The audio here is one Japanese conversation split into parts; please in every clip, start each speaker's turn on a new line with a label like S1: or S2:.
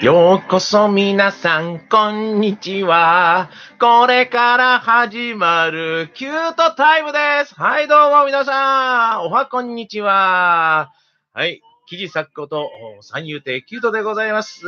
S1: ようこそ皆さん、こんにちは。これから始まるキュートタイムです。はい、どうも皆さん、おはこんにちは。はい、記事作こと、三遊亭キュートでございます。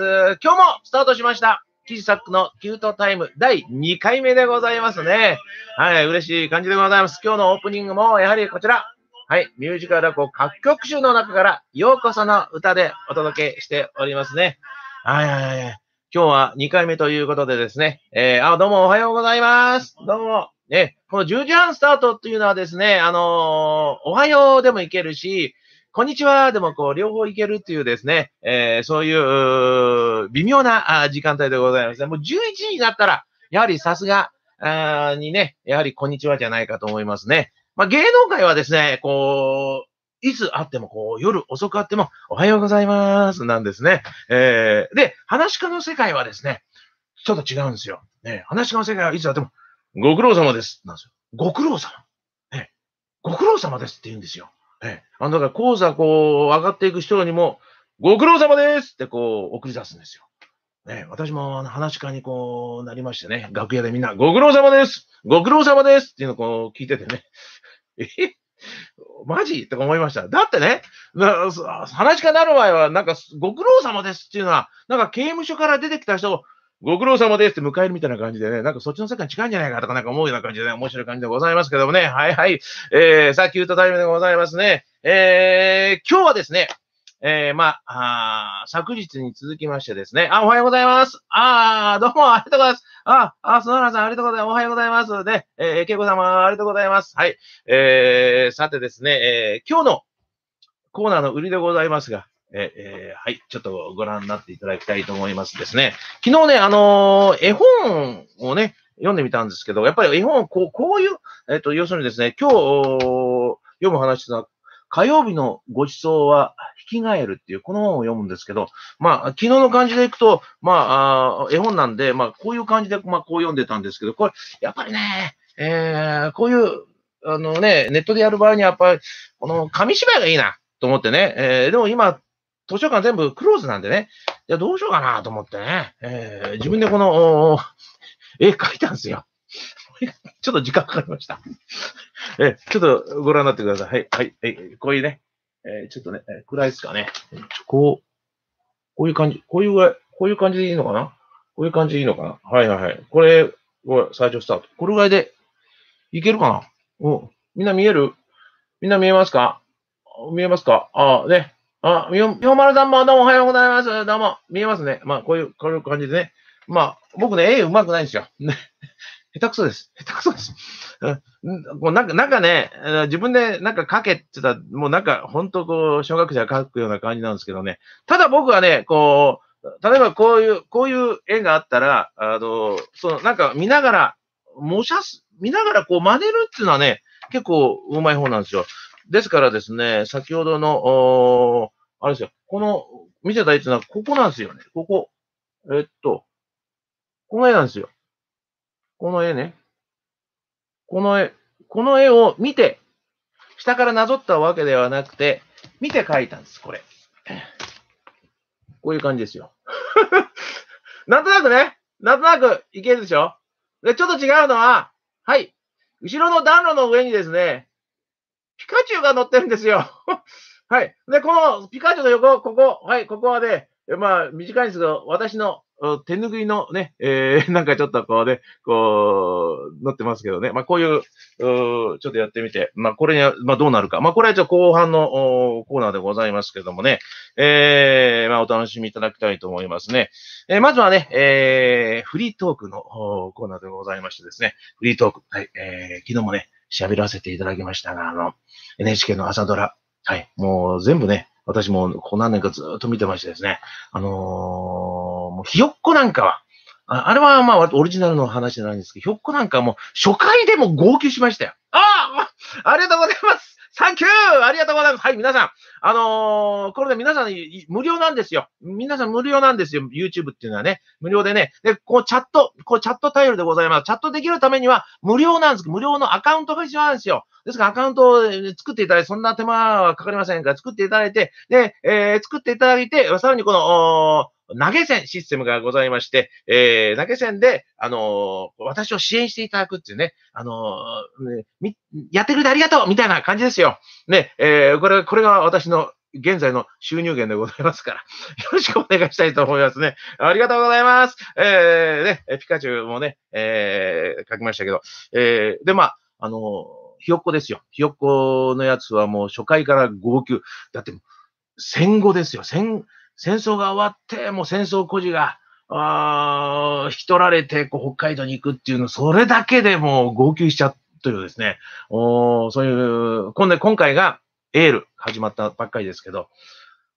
S1: 今日もスタートしました。記事作のキュートタイム第2回目でございますね。はい、嬉しい感じでございます。今日のオープニングも、やはりこちら、はい、ミュージカル落語各曲集の中から、ようこその歌でお届けしておりますね。はいはいはい。今日は2回目ということでですね、えー、あ、どうもおはようございます。どうも。ね、この10時半スタートっていうのはですね、あのー、おはようでもいけるし、こんにちはでもこう、両方いけるっていうですね、えー、そういう、微妙な時間帯でございますね。もう11時になったら、やはりさすが、にね、やはりこんにちはじゃないかと思いますね。まあ、芸能界はですね、こう、いつあっても、こう、夜遅くあっても、おはようございます、なんですね。えー、で、話し家の世界はですね、ちょっと違うんですよ。ね、話し家の世界はいつあっても、ご苦労様です、なんですよ。ご苦労様。ね、ご苦労様ですって言うんですよ。ね、あの、だから講座こう、上がっていく人にも、ご苦労様ですってこう、送り出すんですよ。ね、私も話し家にこうなりましてね、楽屋でみんな、ご苦労様ですご苦労様ですっていうのをこう聞いててね、えマジとか思いました。だってね、話かなる前は、なんか、ご苦労様ですっていうのは、なんか刑務所から出てきた人を、ご苦労様ですって迎えるみたいな感じでね、なんかそっちの世界近いんじゃないかとかなんか思うような感じで、ね、面白い感じでございますけどもね。はいはい。えー、さっき言ったタイムでございますね。えー、今日はですね、えー、まあ、あ昨日に続きましてですね、あ、おはようございます。あどうもありがとうございます。あ、あ、篠なさんありがとうございます。おはようございます。で、えー、いこ様ありがとうございます。はい。えー、さてですね、えー、今日のコーナーの売りでございますが、ええー、はい、ちょっとご覧になっていただきたいと思いますですね。昨日ね、あのー、絵本をね、読んでみたんですけど、やっぱり絵本、こう、こういう、えっ、ー、と、要するにですね、今日、読む話と火曜日のご馳走は、引きえるっていう、この本を読むんですけど、まあ、昨日の感じでいくと、まあ、絵本なんで、まあ、こういう感じで、まあ、こう読んでたんですけど、これ、やっぱりね、えー、こういう、あのね、ネットでやる場合には、やっぱり、この紙芝居がいいな、と思ってね、えー、でも今、図書館全部クローズなんでね、いや、どうしようかなと思ってね、えー、自分でこの、絵描いたんですよ。ちょっと時間かかりました。え、ちょっとご覧になってください。はい、はい、はい、こういうね、えー、ちょっとね、え暗いですかね。こう、こういう感じ、こういう、ぐらい、こういう感じでいいのかなこういう感じでいいのかなはいはいはい。これ、これ最初スタート。これぐらいでいけるかなうん。みんな見えるみんな見えますか見えますかああ、ね。あ、みよ、みよまるさんもどうもおはようございます。どうも。見えますね。まあ、こういう、こういう感じでね。まあ、僕ね、絵うまくないんですよ。下手くそです。下手くそです。もうなんか、なんかね、自分でなんか書けって言ったら、もうなんか、本当こう、小学生が書くような感じなんですけどね。ただ僕はね、こう、例えばこういう、こういう絵があったら、あの、その、なんか見ながら、模写す、見ながらこう真似るっていうのはね、結構うまい方なんですよ。ですからですね、先ほどの、おあれですよ、この、見せた絵っていうのはここなんですよね。ここ。えっと、この絵なんですよ。この絵ね。この絵、この絵を見て、下からなぞったわけではなくて、見て描いたんです、これ。こういう感じですよ。なんとなくね、なんとなくいけるでしょで、ちょっと違うのは、はい、後ろの暖炉の上にですね、ピカチュウが乗ってるんですよ。はい。で、このピカチュウの横、ここ、はい、ここはね、まあ、短いんですけど、私の手ぬぐいのね、えー、なんかちょっとこうね、こう、なってますけどね。まあ、こういう、ちょっとやってみて、まあ、これに、まあ、どうなるか。まあ、これはちょっと後半のコーナーでございますけどもね、えー、まあ、お楽しみいただきたいと思いますね。えー、まずはね、えー、フリートークのコーナーでございましてですね、フリートーク、はい、えー、昨日もね、喋らせていただきましたが、あの、NHK の朝ドラ、はい。もう全部ね、私もこう何年かずっと見てましてですね。あのー、もうひよっこなんかは、ああれはまあオリジナルの話じゃないんですけど、ひょっこなんかもう初回でも号泣しましたよ。ああありがとうございますサンキューありがとうございますはい、皆さん。あのー、これで皆さん無料なんですよ。皆さん無料なんですよ。YouTube っていうのはね。無料でね。で、こうチャット、こうチャットタイルでございます。チャットできるためには無料なんです。無料のアカウントが必要なんですよ。ですからアカウントを作っていただいて、そんな手間はかかりませんから、作っていただいて、で、えー、作っていただいて、さらにこの、投げ銭システムがございまして、えー、投げ銭で、あのー、私を支援していただくっていうね、あのー、ね、やってくれてありがとうみたいな感じですよ。ね、えー、これ、これが私の現在の収入源でございますから、よろしくお願いしたいと思いますね。ありがとうございます。えー、ね、ピカチュウもね、えー、書きましたけど、えー、で、まあ、あのー、ひよっこですよ。ひよっこのやつはもう初回から号泣。だって、戦後ですよ。戦、戦争が終わって、もう戦争孤児が、あ引き取られてこう北海道に行くっていうの、それだけでもう号泣しちゃうというですね、おそういう、今度今回がエール始まったばっかりですけど、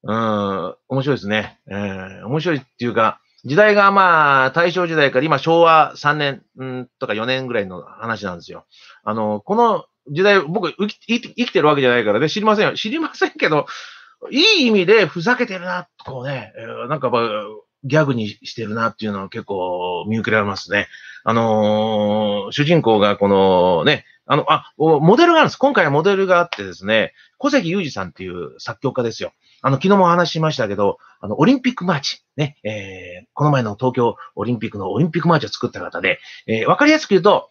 S1: うん、面白いですね。えー、面白いっていうか、時代がまあ、大正時代から今昭和3年、うん、とか4年ぐらいの話なんですよ。あの、この時代、僕生き、生きてるわけじゃないからね、知りませんよ。知りませんけど、いい意味でふざけてるな、こうね、なんかギャグにしてるなっていうのは結構見受けられますね。あのー、主人公がこのね、あの、あ、モデルがあるんです。今回はモデルがあってですね、小関裕二さんっていう作曲家ですよ。あの、昨日も話しましたけど、あの、オリンピックマーチ、ね、えー、この前の東京オリンピックのオリンピックマーチを作った方で、えー、わかりやすく言うと、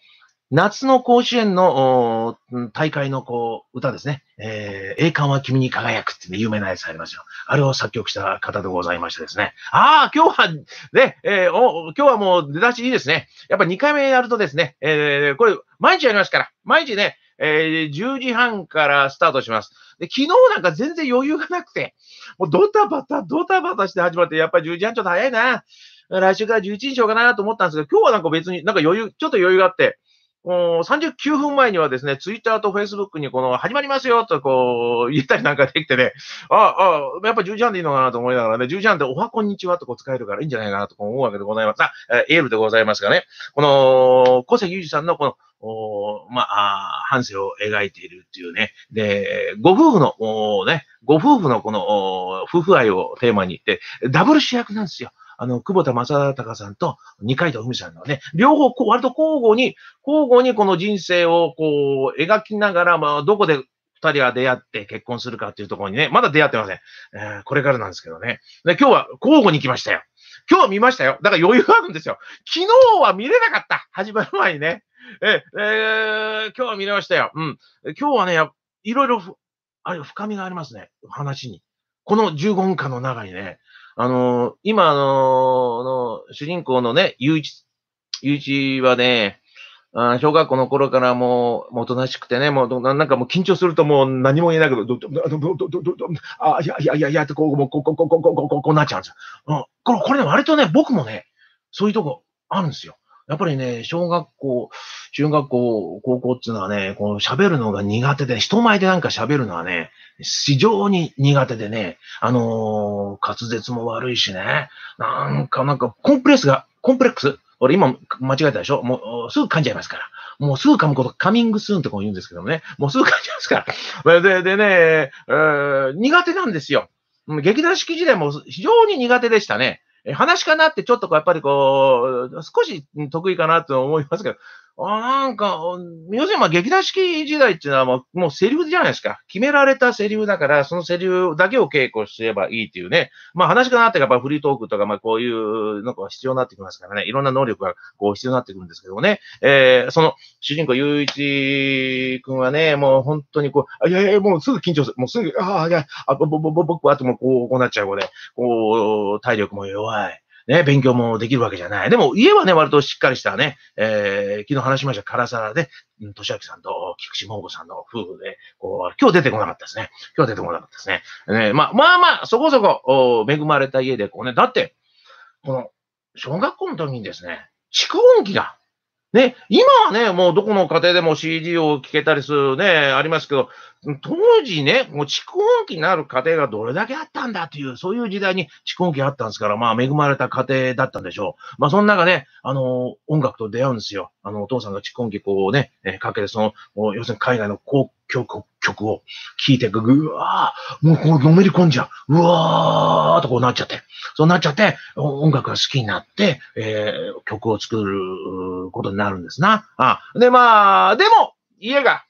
S1: 夏の甲子園の大会のこう歌ですね、えー、栄冠は君に輝くって、ね、有名なやつありますよ。あれを作曲した方でございましてですね。ああ、今日はね、えー、お今日はもう出だしいいですね。やっぱ2回目やるとですね、えー、これ毎日やりますから、毎日ね、えー、10時半からスタートします。で、昨日なんか全然余裕がなくて、もうドタバタ、ドタバタして始まって、やっぱり10時半ちょっと早いな。来週から11時にしようかなと思ったんですけど、今日はなんか別になんか余裕、ちょっと余裕があって、39分前にはですね、ツイッターとフェイスブックにこの始まりますよとこう言ったりなんかできてね、ああ、やっぱ10時半でいいのかなと思いながらね、10時半でおはこんにちはとこう使えるからいいんじゃないかなと思うわけでございます。あ、エールでございますがね、この、小関裕二さんのこの、おまあ、反省を描いているっていうね。で、ご夫婦の、おね、ご夫婦のこの、夫婦愛をテーマにって、ダブル主役なんですよ。あの、久保田正隆さんと二階堂ふみさんのね、両方、割と交互に、交互にこの人生をこう、描きながら、まあ、どこで二人は出会って結婚するかっていうところにね、まだ出会ってません。えー、これからなんですけどね。で、今日は交互に来ましたよ。今日は見ましたよ。だから余裕あるんですよ。昨日は見れなかった。始まる前にね。ええー、今日は見れましたよ。うん。今日はね、いろいろ、あれ、深みがありますね。話に。この15分間の中にね、あの、今、あの、主人公のね、ゆういち、ゆういちはね、あ小学校の頃からもう、もうおとなしくてね、もう、なんかもう緊張するともう何も言えないけど、ど、ど、ど、ど、ど、ど、ど、あ、いやいやいやいやってこう、こう、こう、こう、こう、こう、こう、こうなっちゃうんですよ。うん。これ、これね、割とね、僕もね、そういうとこあるんですよ。やっぱりね、小学校、中学校、高校っていうのはね、この喋るのが苦手で、人前でなんか喋るのはね、非常に苦手でね、あのー、滑舌も悪いしね、なんか、なんか、コンプレックスが、コンプレックス俺今間違えたでしょもうすぐ噛んじゃいますから。もうすぐ噛むこと、カミングスーンとか言うんですけどもね、もうすぐ噛んじゃいますから。で、でね、えー、苦手なんですよ。劇団式時代も非常に苦手でしたね。え話かなってちょっとこうやっぱりこう、少し得意かなと思いますけど、あなんか、要するにまあ劇団四季時代っていうのはもうもうセリフじゃないですか。決められたセリフだから、そのセリフだけを稽古すればいいっていうね。まあ話がなってやっぱフリートークとか、まあこういうのが必要になってきますからね。いろんな能力がこう必要になってくるんですけどもね。えー、その主人公、ゆういちくんはね、もう本当にこう、いやいや、もうすぐ緊張する。もうすぐ、ああ、いや、あぼぼぼ僕はあもうこう、こうなっちゃうこで、こう、体力も弱い。ね、勉強もできるわけじゃない。でも、家はね、割としっかりしたね、えー、昨日話しました、唐沢で、うん、俊明さんと菊池桃子さんの夫婦で、こう、今日出てこなかったですね。今日出てこなかったですね。ねまあ、まあまあ、そこそこ、恵まれた家で、こうね、だって、この、小学校の時にですね、蓄音機がね、今はね、もうどこの家庭でも CD を聴けたりするね、ありますけど、当時ね、もう蓄音機のある家庭がどれだけあったんだという、そういう時代に蓄音機あったんですから、まあ恵まれた家庭だったんでしょう。まあそな中ね、あの、音楽と出会うんですよ。あの、お父さんが蓄音機こうね、えかけて、その、要するに海外の高曲曲を聴いて、うわー、もうこうのめり込んじゃう。うわぁ、とこうなっちゃって。そうなっちゃって、音楽が好きになって、えー、曲を作ることになるんですな。あで、まあ、でも、家が、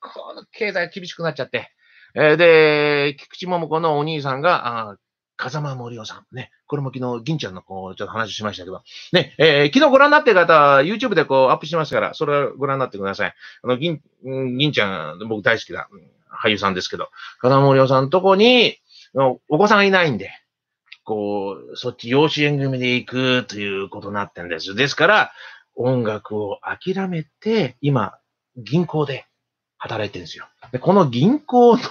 S1: この経済厳しくなっちゃって、えー、で、菊池桃子のお兄さんが、あ風間森夫さん。ね。これも昨日、銀ちゃんのこう、ちょっと話しましたけど。ね。えー、昨日ご覧になってる方、YouTube でこう、アップしてますから、それはご覧になってください。あの、銀、銀ちゃん、僕大好きな俳優さんですけど、風間森夫さんのとこに、お子さんいないんで、こう、そっち養子縁組で行くということになってんです。ですから、音楽を諦めて、今、銀行で働いてるんですよ。で、この銀行の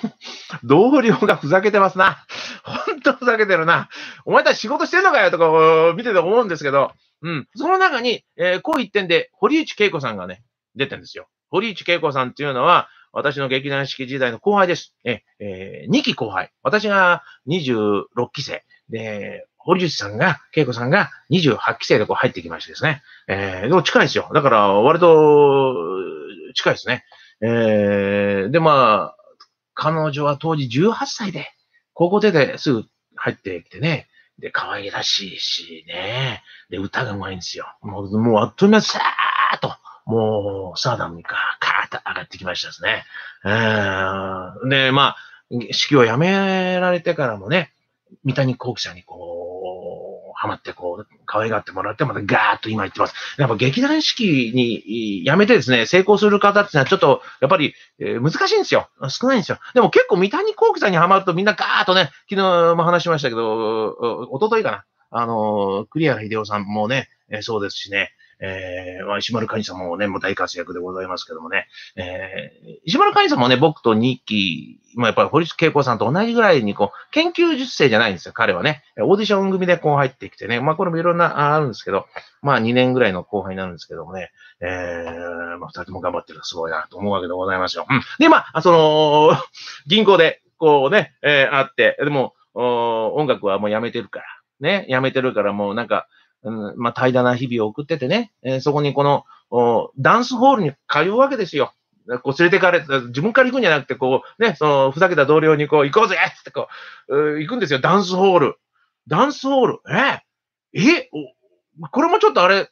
S1: 同僚がふざけてますな。ほんとふざけてるな。お前たち仕事してんのかよとか見てて思うんですけど、うん。その中に、えー、こう一点で、堀内恵子さんがね、出てるんですよ。堀内恵子さんっていうのは、私の劇団四季時代の後輩です。え、えー、2期後輩。私が26期生。で、堀内さんが、恵子さんが28期生でこう入ってきましてですね。えー、でも近いですよ。だから、割と、近いですね。えー、で、まあ、彼女は当時18歳で、高校出てすぐ入ってきてね、で、可愛らしいしね、で、歌がうまいんですよ。もう、もうあっという間にさーっと、もう、サーダムにカーッと上がってきましたですね。えで、まあ、式を辞められてからもね、三谷幸喜さんにこう、ハマってこう、可愛がってもらって、またガーッと今言ってます。やっぱ劇団四季にやめてですね、成功する方っていうのはちょっと、やっぱり、えー、難しいんですよ。少ないんですよ。でも結構三谷幸喜さんにハマるとみんなガーッとね、昨日も話しましたけど、おとといかな。あの、栗原秀夫さんもね、えそうですしね、えー、石丸会員さんもね、もう大活躍でございますけどもね、えー、石丸会員さんもね、僕と2期、まあ、やっぱり堀内恵子さんと同じぐらいに、こう、研究術生じゃないんですよ、彼はね。オーディション組でこう入ってきてね、まあ、これもいろんな、ああるんですけど、まあ、2年ぐらいの後輩なんですけどもね、えー、まあ、2人とも頑張ってるすごいなと思うわけでございますよ。うん。で、まあ、その、銀行で、こうね、えー、あって、でも、音楽はもうやめてるから、ね、やめてるからもうなんか、うん、まあ、平らな日々を送っててね、えー、そこにこのお、ダンスホールに通うわけですよ。こう連れてかれ、自分から行くんじゃなくて、こう、ね、その、ふざけた同僚にこう、行こうぜってこう、行くんですよ、ダンスホール。ダンスホール。えー、えこれもちょっとあれ、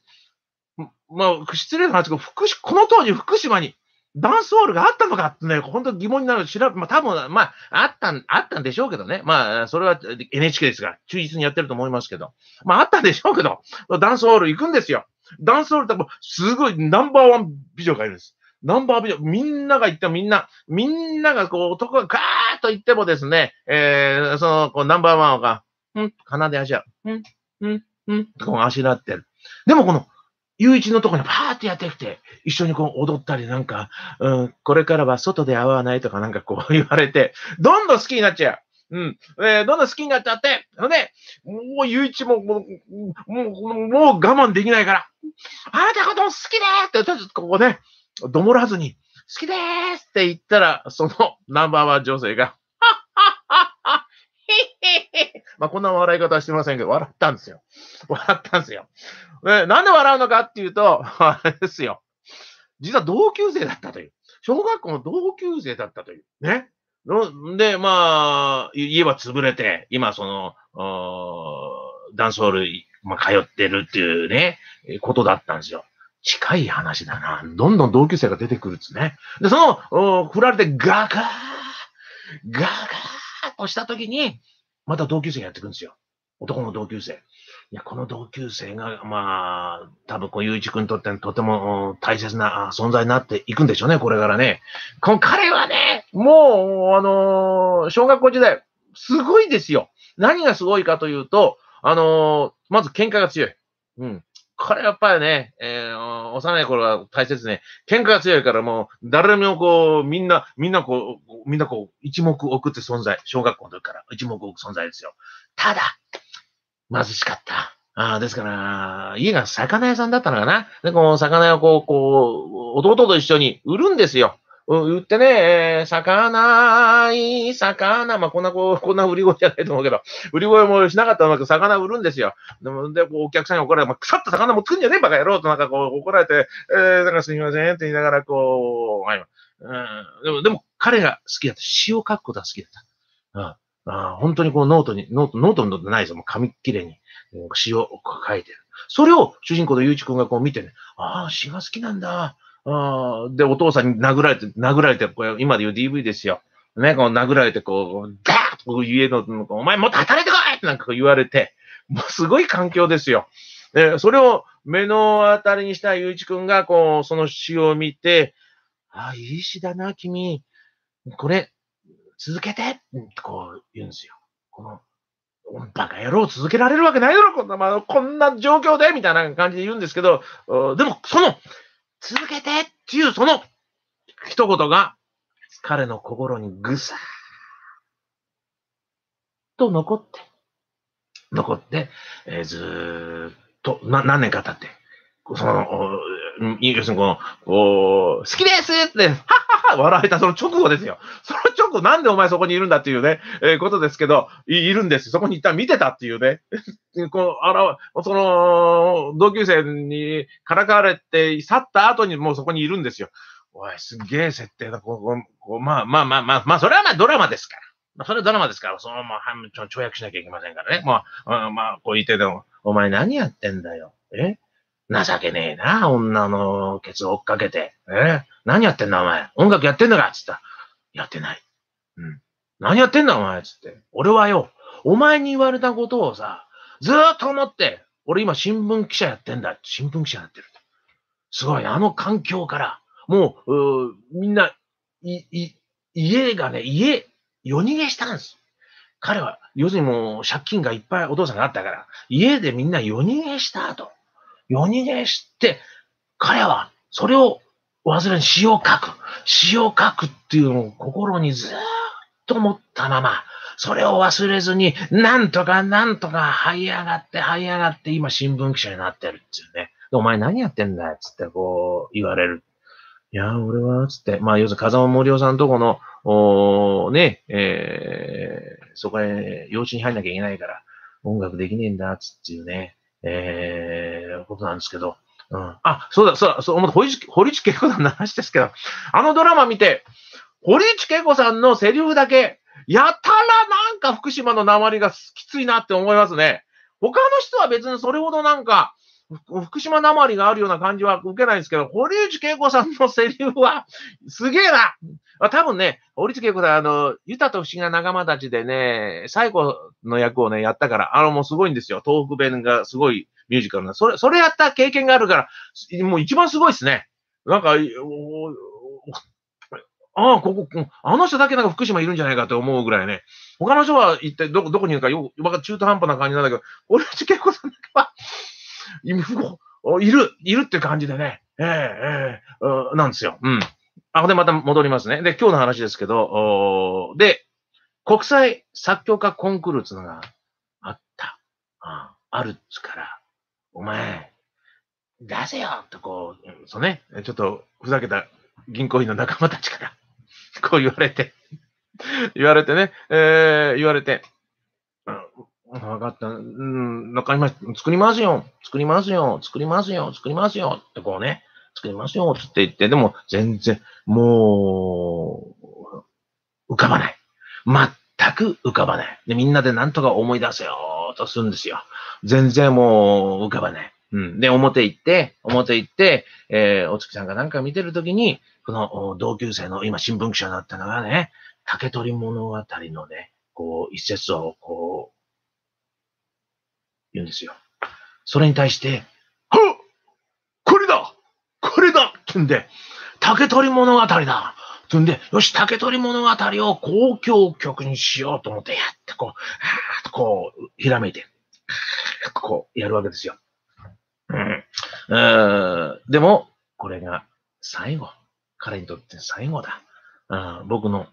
S1: まあ、失礼な話が、福島、この当時福島にダンスホールがあったのかってね、本当疑問になる調べ、まあ多分、まあ、あったん、あったんでしょうけどね。まあ、それは NHK ですが、忠実にやってると思いますけど。まあ、あったんでしょうけど、ダンスホール行くんですよ。ダンスホールって、すごいナンバーワン美女がいるんです。ナンバー美女、みんなが行っもみんな、みんながこう、男がガーッと行ってもですね、えー、その、こう、ナンバーワンが、うん、奏で足が、うん、うん、うん、こう、あしらってる。でもこの、雄一のとこにパーってやってきて、一緒にこう踊ったりなんか、うん、これからは外で会わないとかなんかこう言われて、どんどん好きになっちゃう。うん。えー、どんどん好きになっちゃって、ほんで、もう、ゆういちも、もう、もう、もう我慢できないから、あなたこと好きでーって、ちょっとここね、どもらずに、好きでーすって言ったら、そのナンバーワン女性が、まあ、こんな笑い方はしてませんけど、笑ったんですよ。笑ったんですよ。え。なんで笑うのかっていうと、あれですよ。実は同級生だったという。小学校の同級生だったという。ね。で、まあ、家は潰れて、今、その、ダンスホール、まあ、通ってるっていうね、ことだったんですよ。近い話だな。どんどん同級生が出てくるっつね。で、その、振られてガガーガガーをこした時に、また同級生がやってくるんですよ。男の同級生。いや、この同級生が、まあ、多分、こう、ゆういちくんにとってとても大切な存在になっていくんでしょうね、これからね。この彼はね、もう、あのー、小学校時代、すごいですよ。何がすごいかというと、あのー、まず喧嘩が強い。うん。これやっぱりね、えー、幼い頃は大切ね。喧嘩が強いからもう、誰もこう、みんな、みんなこう、みんなこう、一目置くって存在。小学校の時から一目置く存在ですよ。ただ、貧しかった。ああ、ですから、家が魚屋さんだったのかな。で、この魚屋をこう、こう、弟と一緒に売るんですよ。言ってね、魚い、魚、まあ、こんな、こんな売り声じゃないと思うけど、売り声もしなかったらう魚売るんですよ。で、こう、お客さんに怒られて、まあ、腐った魚も食うんじゃねえ、バカ野郎となんかこう、怒られ
S2: て、えー、なんかすみませんって言いながら、こう、はい、うん、
S1: でも、でも、彼が好きだった。詩を書くことが好きだった。うんあ本当にこうノートに、ノート、ノートのないですよ。もう紙切れに、詩を書いてる。それを主人公のゆうちくんがこう見てね、ああ、詩が好きなんだ。で、お父さんに殴られて、殴られて、これ今で言う DV ですよ。ね、こう殴られて、こう、ガーッと家の、お前もっと働いてこいってなんか言われて、もうすごい環境ですよ。で、それを目の当たりにした雄一君が、こう、その詩を見て、ああ、いい詩だな、君。これ、続けてってこう言うんですよ。この、バカ野郎続けられるわけないだろ、こんな、まあ、こんな状況でみたいな感じで言うんですけど、でも、その、続けてっていうその一言が彼の心にぐさーっと残って、残って、えー、ずっと、な、何年か経って、その、要するにこの、お好き
S2: ですって、は
S1: っ笑えたその直後ですよ。その直後、なんでお前そこにいるんだっていうね、えー、ことですけど、いるんです。そこに一旦見てたっていうね。この、あら、その、同級生にからかわれて去った後にもうそこにいるんですよ。おい、すげえ設定だ。こここまあまあまあまあ、まあ、それはまあドラマですから。まあ、それはドラマですから、そのまま、ちょ、跳躍しなきゃいけませんからね。まあ、まあ、こう言ってでも、お前何やってんだよ。え情けねえな、女のケツを追っかけて。え何やってんだお前。音楽やってんだかつったら、やってない。うん。何やってんだお前つって。俺はよ、お前に言われたことをさ、ずーっと思って、俺今新聞記者やってんだ。新聞記者やってる。すごい、あの環境から、もう、うみんな、い、い、家がね、家、夜逃げしたんです。彼は、要するにもう借金がいっぱいお父さんがあったから、家でみんな夜逃げしたと。夜逃げして、彼はそれを忘れに詩を書く。詩を書くっていうのを心にずっと持ったまま、それを忘れずに、なんとかなんとか這い上がって這い上がって、今新聞記者になってるっていうね。お前何やってんだよつって
S2: こう言われる。
S1: いや、俺は、つって、まあ、要するに風間森夫さんとこの、おね、えー、そこへ、幼稚に入んなきゃいけないから、音楽できねえんだ、つっていうね。えー、ことなんですけど。うん、あ、そうだ、そうだ、そう、堀内恵子さんの話ですけど、あのドラマ見て、堀内恵子さんのセリフだけ、やたらなんか福島の鉛がきついなって思いますね。他の人は別にそれほどなんか、福島鉛があるような感じは受けないんですけど、堀内恵子さんのセリフは、すげえなまあ、多分ね、折月子さん、あの、ユタと不思議な仲間たちでね、最後の役をね、やったから、あの、もうすごいんですよ。東北弁がすごいミュージカルな。それ、それやった経験があるから、もう一番すごいですね。なんか、ああ、ここ、あの人だけなんか福島いるんじゃないかと思うぐらいね。他の人は一体どこ、どこにいるかよく、中途半端な感じなんだけど、折たち結さんだけは、いる、いるって感じでね、ええー、ええー、なんですよ。うん。あ、で、また戻りますね。で、今日の話ですけど、で、国際作曲家コンクールつのがあった。ああるっつから、お前、出せよとこう、そうね、ちょっとふざけた銀行員の仲間たちから、こう言われて 言われてね、えー、言われて、うん、かった、うん、わかりました、作りますよ、作りますよ、作りますよ、作りますよってこうね、作りますよ、つって言って、でも全然、もう、浮かばない。全く浮かばない。で、みんなでなんとか思い出せようとするんですよ。全然もう浮かばない。うん。で、表行って、表行って、えー、お月さんがなんか見てるときに、この同級生の今新聞記者だったのがね、竹取物語のね、こう、一節をこう、言うんですよ。それに対して、つんで、竹取物語だ。つんで、よし、竹取物語を公共曲にしようと思って、やってこう、はーっとこう、ひらめいて、こう、やるわけですよ。うん。うーでも、これが最後。彼にとって最後だ。うん、僕の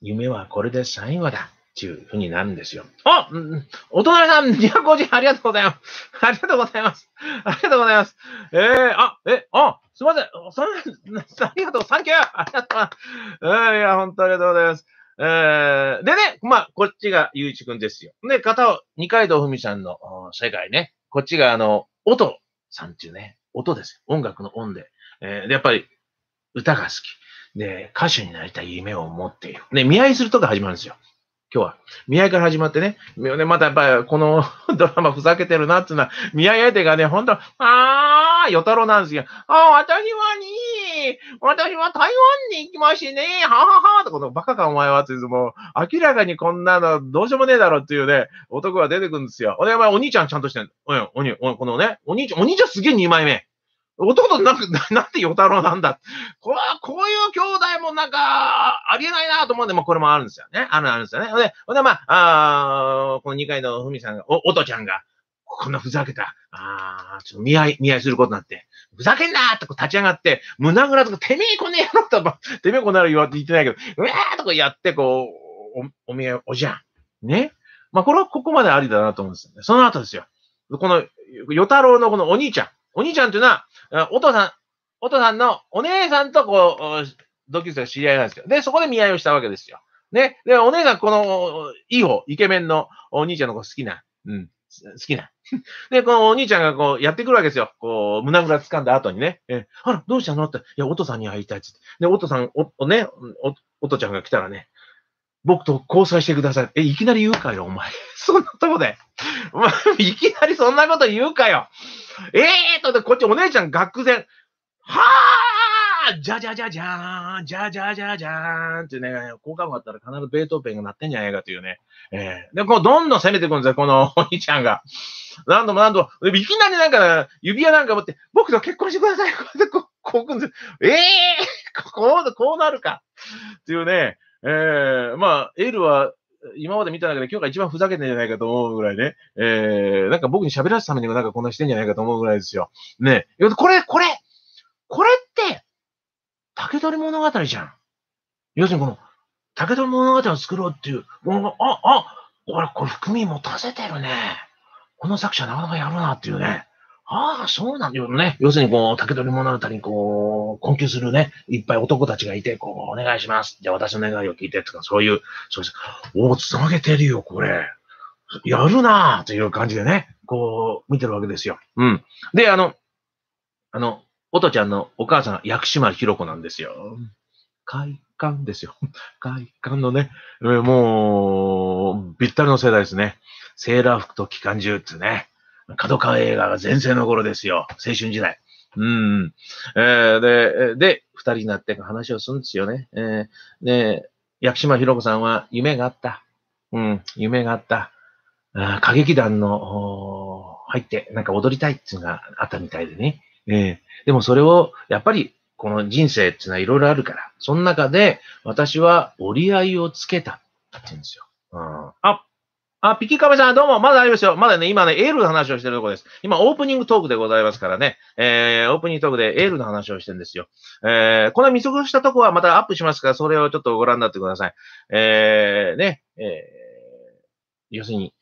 S1: 夢はこれで最後だ。っていうふうになるんですよ。あ、うん、お隣さん、250ありがとうございます。ありがとうございます。ありがとうございます。えー、あ、え、あ、すみません。ありがとう。サンキューありがとう。うん、いや、本当ありがとうございます。えー、でね、まあ、こっちがゆういちくんですよ。で、片を、二階堂ふみさんの世界ね。こっちがあの、音さんっていうね、音です音楽の音で。えー、で、やっぱり、歌が好き。で、歌手になりたい夢を持っている。ね、見合いするとこ始まるんですよ。今日は。見合いから始まってね。ねまたやっぱり、このドラマふざけてるなっていうのは、見合い相手がね、本当あーあ、与太郎なんですよ。あ、私はに、私は台湾に行きましてね、はははとこのバカかお前はって言うも明らかにこんなのどうしようもねえだろっていうね、男が出てくるんですよ。お前、お兄ちゃんちゃんとしてんおい、お兄、おこのね、お兄ちゃん、お兄ちゃんすげえ二枚目。男となんか、な んて与太郎なんだ。これこういう兄弟もなんか、ありえないなと思うんで、まあ、これもあるんですよね。あるあるんですよね。ほんで、ほんで、まあ、あこの二階のふみさんが、お、おとちゃんが、こんなふざけた、ああ、ちょっと見合い、見合いすることになって、ふざけんなーこう立ち上がって、胸ぐらとか、てめえこねえ野郎とか、てめえこなる言わって言ってないけど、うわーとかやって、こう、お、お見合い、おじゃん。ね。まあ、これはここまでありだなと思うんですよね。その後ですよ。この、与太郎のこのお兄ちゃん。お兄ちゃんっていうのは、お父さん、お父さんのお姉さんとこう、同級生が知り合いなんですよ。で、そこで見合いをしたわけですよ。ね。で、お姉さん、この、いい方、イケメンのお兄ちゃんの子好きな、う
S2: ん、好きな
S1: で、このお兄ちゃんがこうやってくるわけですよ。こう、胸ぐら掴んだ後にね。え、あら、どうしたのって。いや、お父さんに会いたいっつって。で、お父さん、お、おね、お、お父ちゃんが来たらね、僕と交際してください。え、いきなり言うかよ、お前。そんなとこで。お 前、いきなりそんなこと言うかよ。ええー、と、こっちお姉ちゃん、愕然。はあじゃじゃじゃじゃーん、じゃじゃじゃじゃーんってね、効果音があったら必ずベートーペンが鳴ってんじゃないかというね。えー、で、こう、どんどん攻めてくるんですよ、この お兄ちゃんが。何度も何度も、いきなりなんか、指輪なんか持って、僕と結婚してください、こうってこう、こうええここう、こうなるか。っていうね、えー、まあ、エルは、今まで見た中で今日が一番ふざけてんじゃないかと思うぐらいね、えー、なんか僕に喋らすためにもなんかこんなしてんじゃないかと思うぐらいですよ。ね。これ、これ、これって、竹取物語じゃん。要するにこの、竹取物語を作ろうっていうものが、あ、あ、これ、これ含み持たせてるね。この作者なかなかやるなっていうね。ああ、そうなんだよね。要するに、こう、竹取物語に、こう、困窮するね、いっぱい男たちがいて、こう、お願いします。じゃあ私の願いを聞いて、とか、そういう、そうです。おお、つなげてるよ、これ。やるなぁ、という感じでね、こう、見てるわけですよ。うん。で、あの、あの、おとちゃんのお母さん、薬師丸ひろ子なんですよ。快感ですよ。快感のね、もう、ぴったりの世代ですね。セーラー服と機関銃ってね、
S2: 角川映画が全盛の
S1: 頃ですよ。青春時代。うん。えー、で、で、二人になって話をするんですよね。えー、で、薬島ひろ子さんは夢があった。うん、夢があった。あ歌劇団の、入って、なんか踊りたいっていうのがあったみたいでね。えー、でもそれを、やっぱり、この人生っていうのはいろいろあるから、その中で私は折り合いをつけたって言うんですよ。うん、あ、あ、ピキカメさん、どうも、まだありますよ。まだね、今ね、エールの話をしてるとこです。今、オープニングトークでございますからね、えー、オープニングトークでエールの話をしてるんですよ。えー、この見過ごしたとこはまたアップしますから、それをちょっとご覧になってください。えー、ね、えー、要するに、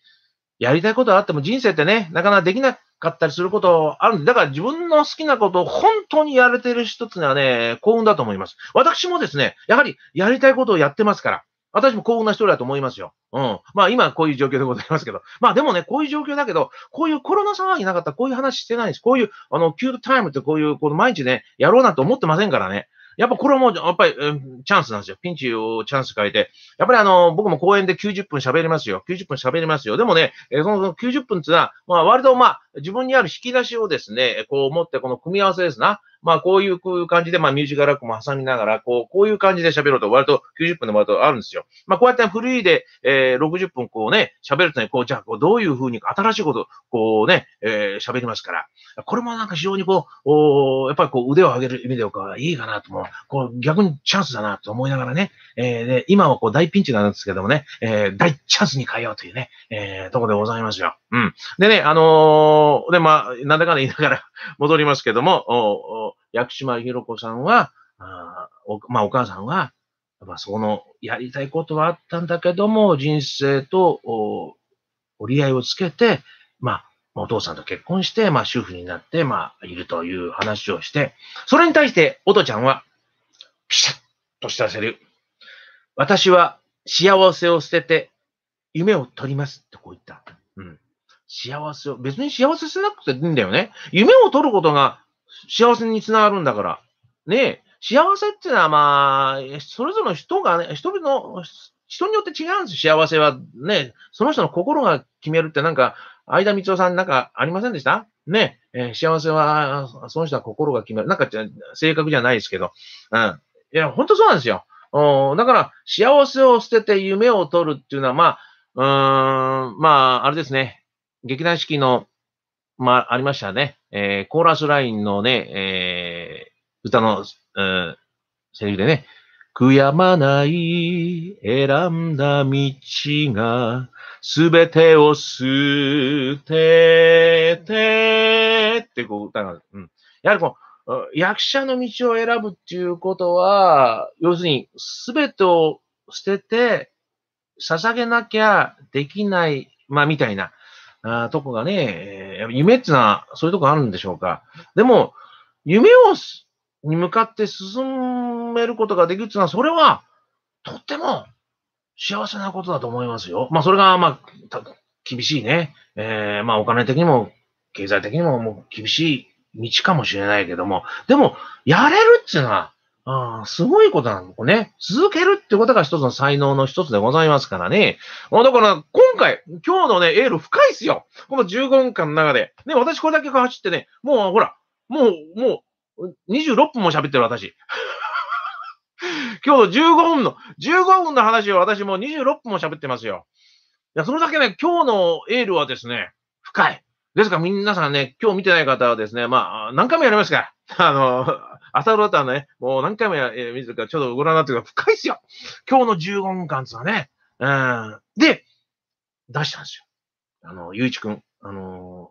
S1: やりたいことはあっても人生ってね、なかなかできない。かったりすることあるんで、だから自分の好きなことを本当にやれてる一つのはね、幸運だと思います。私もですね、やはりやりたいことをやってますから、私も幸運な人だと思いますよ。うん。まあ今こういう状況でございますけど。まあでもね、こういう状況だけど、こういうコロナ騒ぎなかったらこういう話してないです。こういう、あの、キュートタイムってこういう、この毎日ね、やろうなんて思ってませんからね。やっぱこれはもう、やっぱり、うん、チャンスなんですよ。ピンチをチャンス変えて。やっぱりあの、僕も公演で90分喋りますよ。90分喋りますよ。でもね、えー、その90分っていうのは、まあ、割とまあ、自分にある引き出しをですね、こう持って、この組み合わせですな。まあ、こういう感じで、まあ、ミュージカルアクも挟みながら、こう、こういう感じで喋ろうと、割と90分で割とあるんですよ。まあ、こうやってフリーで、えー、60分こうね、喋るとね、こう、じゃあ、こう、どういうふうに新しいこと、こうね、えー、喋りますから、これもなんか非常にこう、おやっぱりこう、腕を上げる意味ではいいかなと思う。こう、逆にチャンスだなと思いながらね、えー、で、今はこう、大ピンチなんですけどもね、えー、大チャンスに変えようというね、えー、とこでございますよ。うん。でね、あのー、で、まあ、なんだかんだ言いながら 戻りますけども、おお薬島ひろ子さんは、あおまあ、お母さんは、っぱその、やりたいことはあったんだけども、人生とお折り合いをつけて、まあ、お父さんと結婚して、まあ、主婦になって、まあ、いるという話をして、それに対して、おとちゃんは、ピシャッとしたセリフ。私は幸せを捨てて、夢を取ります。とこう言った。うん。幸せを、別に幸せしなくていいんだよね。夢を取ることが幸せにつながるんだから。ねえ、幸せっていうのはまあ、それぞれの人がね、人の、人によって違うんです幸せはね、その人の心が決めるってなんか、相田光夫さんなんかありませんでしたね、えー、幸せは、その人は心が決める。なんか、正確じゃないですけど。うん。いや、本当そうなんですよ。おだから、幸せを捨てて夢を取るっていうのは、まあ、うーん、まあ、あれですね。劇団四季の、まあ、ありましたね。えー、コーラスラインのね、えー、歌の、うん、セリフでね、悔やまない選んだ道がすべてを捨ててってこう歌が、うん。やはりこう、役者の道を選ぶっていうことは、要するにすべてを捨てて捧げなきゃできない、まあみたいな、あとこがね、え夢ってのはそういうとこあるんでしょうか。でも、夢をに向かって進めることができるっていうのは、それはとっても幸せなことだと思いますよ。まあ、それが、まあ、厳しいね。えー、まあ、お金的にも、経済的にも、もう厳しい道かもしれないけども、でも、やれるっていうのは、ああ、すごいことなのね。続けるってことが一つの才能の一つでございますからね。だから、今回、今日のね、エール深いっすよ。この15分間の中で。ね、私これだけ走ってね、もうほら、もう、もう、26分も喋ってる私。今日15分の、15分の話を私もう26分も喋ってますよ。いや、それだけね、今日のエールはですね、深い。ですから皆さんね、今日見てない方はですね、まあ、何回もやりますから、あの、朝ドラはね、もう何回もや、えー、見てるから、ちょっとご覧になってるから、深いっすよ今日の15分間つはね。うん。で、出したんですよ。あの、ゆういちくん、あのー、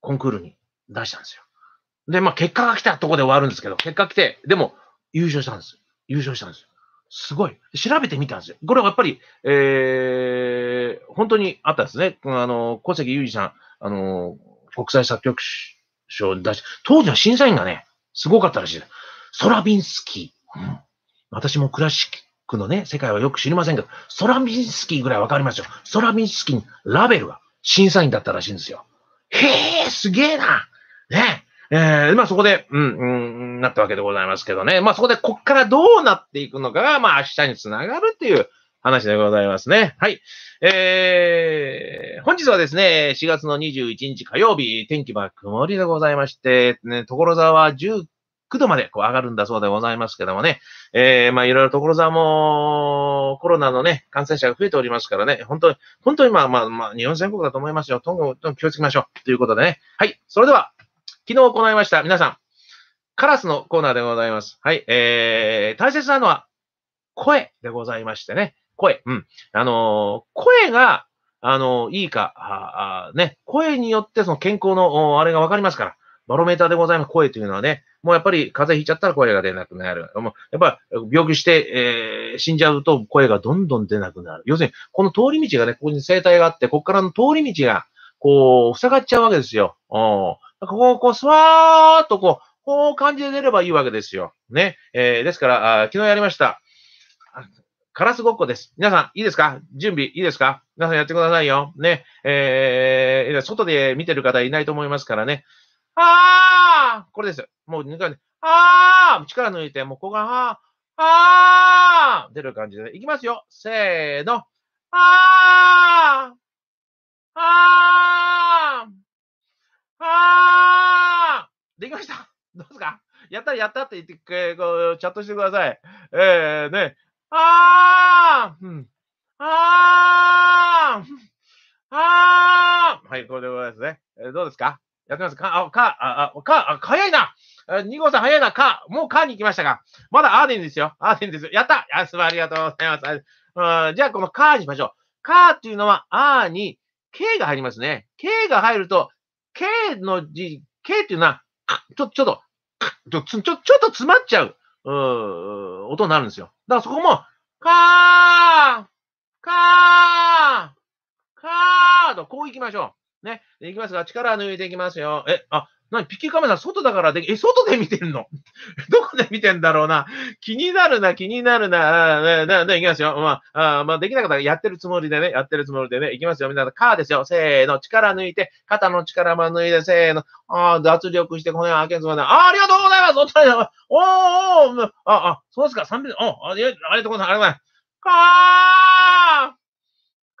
S1: コンクールに出したんですよ。で、まあ、結果が来たとこで終わるんですけど、結果来て、でも、優勝したんです。優勝したんですよ。すごい。調べてみたんですよ。これはやっぱり、えー、本当にあったんですね。あの、小関裕二さん、あの、国際作曲賞に出し、当時の審査員がね、すごかったらしい。ソラビンスキー。うん、私もクラシックのね、世界はよく知りませんけど、ソラビンスキーぐらいわかりますよ。ソラビンスキーにラベルが審査員だったらしいんですよ。へえ、すげえな。ねえ。えー、まあそこで、うん、うん、なったわけでございますけどね。まあそこで、こっからどうなっていくのかが、まあ明日につながるっていう話でございますね。はい。えー、本日はですね、4月の21日火曜日、天気は曇りでございまして、ね、所沢は19度までこう上がるんだそうでございますけどもね、えー、まあいろいろ所沢もコロナのね、感染者が増えておりますからね、本当に、本当にまあまあまあ日本全国だと思いますよ。とんどん気をつけましょう。ということでね。はい。それでは、昨日行いました。皆さん、カラスのコーナーでございます。はい。えー、大切なのは声でございましてね。声。うん。あの声が、あのいいか、ああね、声によってその健康の、あれがわかりますから。バロメーターでございます。声というのはね、もうやっぱり風邪ひいちゃったら声が出なくなる。もうやっぱ病気して、えー、死んじゃうと声がどんどん出なくなる。要するに、この通り道がね、ここに生体があって、ここからの通り道が、こう、塞がっちゃうわけですよ。おここをこう、スワーっとこう、こう感じで出ればいいわけですよ。ね。えー、ですからあ、昨日やりました。カラスごっこです。皆さん、いいですか準備、いいですか皆さんやってくださいよ。ね。えー、外で見てる方いないと思いますからね。あーこれです。もうあー力抜いて、もうここが、あーあー出る感じで。いきますよ。せーの。あーあーあーできました。どうですかやったらやったって言って、えこうチャットしてください。えー、ね。あー、あ
S2: ああー、あ
S1: ー、はい、これでございますね。えー、どうですかやってますかあ、か、あ、あ、か、あ、早いな二号さん早いな、か、もうかに行きましたが、まだアーデンですよ。アーデンですよ。やったあ、すばありがとうございます。ん、じゃあ、このかにしましょう。かっていうのは、あーに、K が入りますね。K が入ると、K の字、K っていうのは、ちょ、ちょっと、ちょ、ちょっと詰まっちゃう。う音になるんですよ。だからそこも、か
S2: ー、かー、かーと、こ
S1: う行きましょう。ね。いきますが、力抜いていきますよ。え、あ、何ピッキーカメラ外だからでえ、外で見てんの どこで見てんだろうな気になるな、気になるな。ね、な、な、な、いきますよ。まあ、あまあ、できなかったらやってるつもりでね、やってるつもりでね、いきますよ。みんな、カーですよ。せーの、力抜いて、肩の力も抜いて、せーの、あ脱力して、この辺開けずまで、あ
S2: ありがとうございますお疲れ
S1: 様おーおーあ、あ、そうですか、3秒、おあありがとうございます。ありがとうございます。か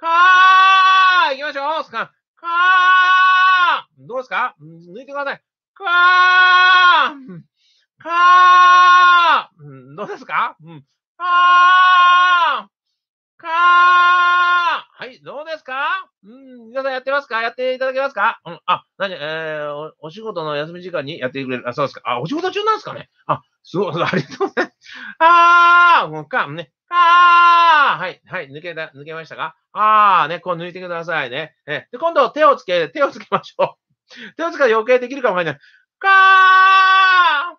S1: ーかーいきましょうか
S2: ー
S1: どうですか抜いてください。かーかーどうですかうん。かーかーはい、どうですかうん、皆さんやってますかやっていただけますかうん、あ、なに、えーお、お仕事の休み時間にやってくれる。あ、そうですか。あ、お仕事中なんですかねあ、すごい、ありがとうございます。あーもうか、ね。あーはい、はい、抜けた、抜けましたかあーね、こう抜いてくださいね。え、で、今度手をつけ、手をつけましょう。手の力余計できるかもわかない。かー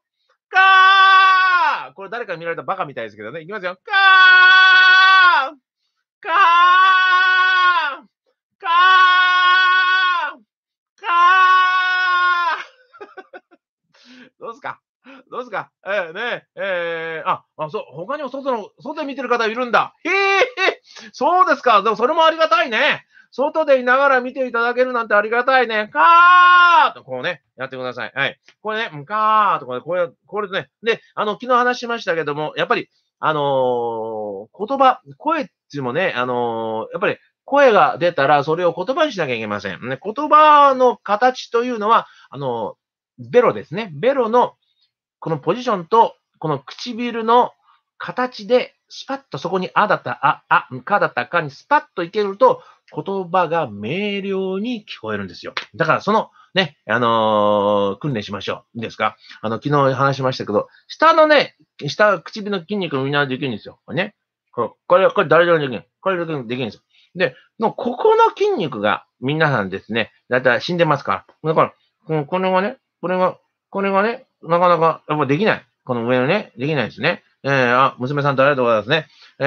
S1: かーこれ誰か見られたバカみたいですけどね。いきますよ。か
S2: ーかーかーかーどうすか
S1: どうですかえー、ねえー、あ、あ、そう、他にも外の、外で見てる方いるんだ。へえ、そうですか。でもそれもありがたいね。外でいながら見ていただけるなんてありがたいね。
S2: かー
S1: とこうね、やってください。はい。これね、かーとかね、これ、これね。で、あの、昨日話しましたけども、やっぱり、あのー、言葉、声っていうもね、あのー、やっぱり、声が出たら、それを言葉にしなきゃいけません。ね、言葉の形というのは、あの、ベロですね。ベロの、このポジションと、この唇の形で、スパッとそこにあだったあ、あ、かだったかにスパッといけると、言葉が明瞭に聞こえるんですよ。だからその、ね、あのー、訓練しましょう。いいですかあの、昨日話しましたけど、下のね、下、唇の筋肉みんなできるんですよ。これね。これ、これ誰でもできる。これできるんですよ。で、の、ここの筋肉が、皆さんですね、だいたい死んでますから。だから、これがね、これが、これがね、なかなか、やっぱできない。この上のね、できないですね。えー、あ、娘さんとありがとうございますね。えー、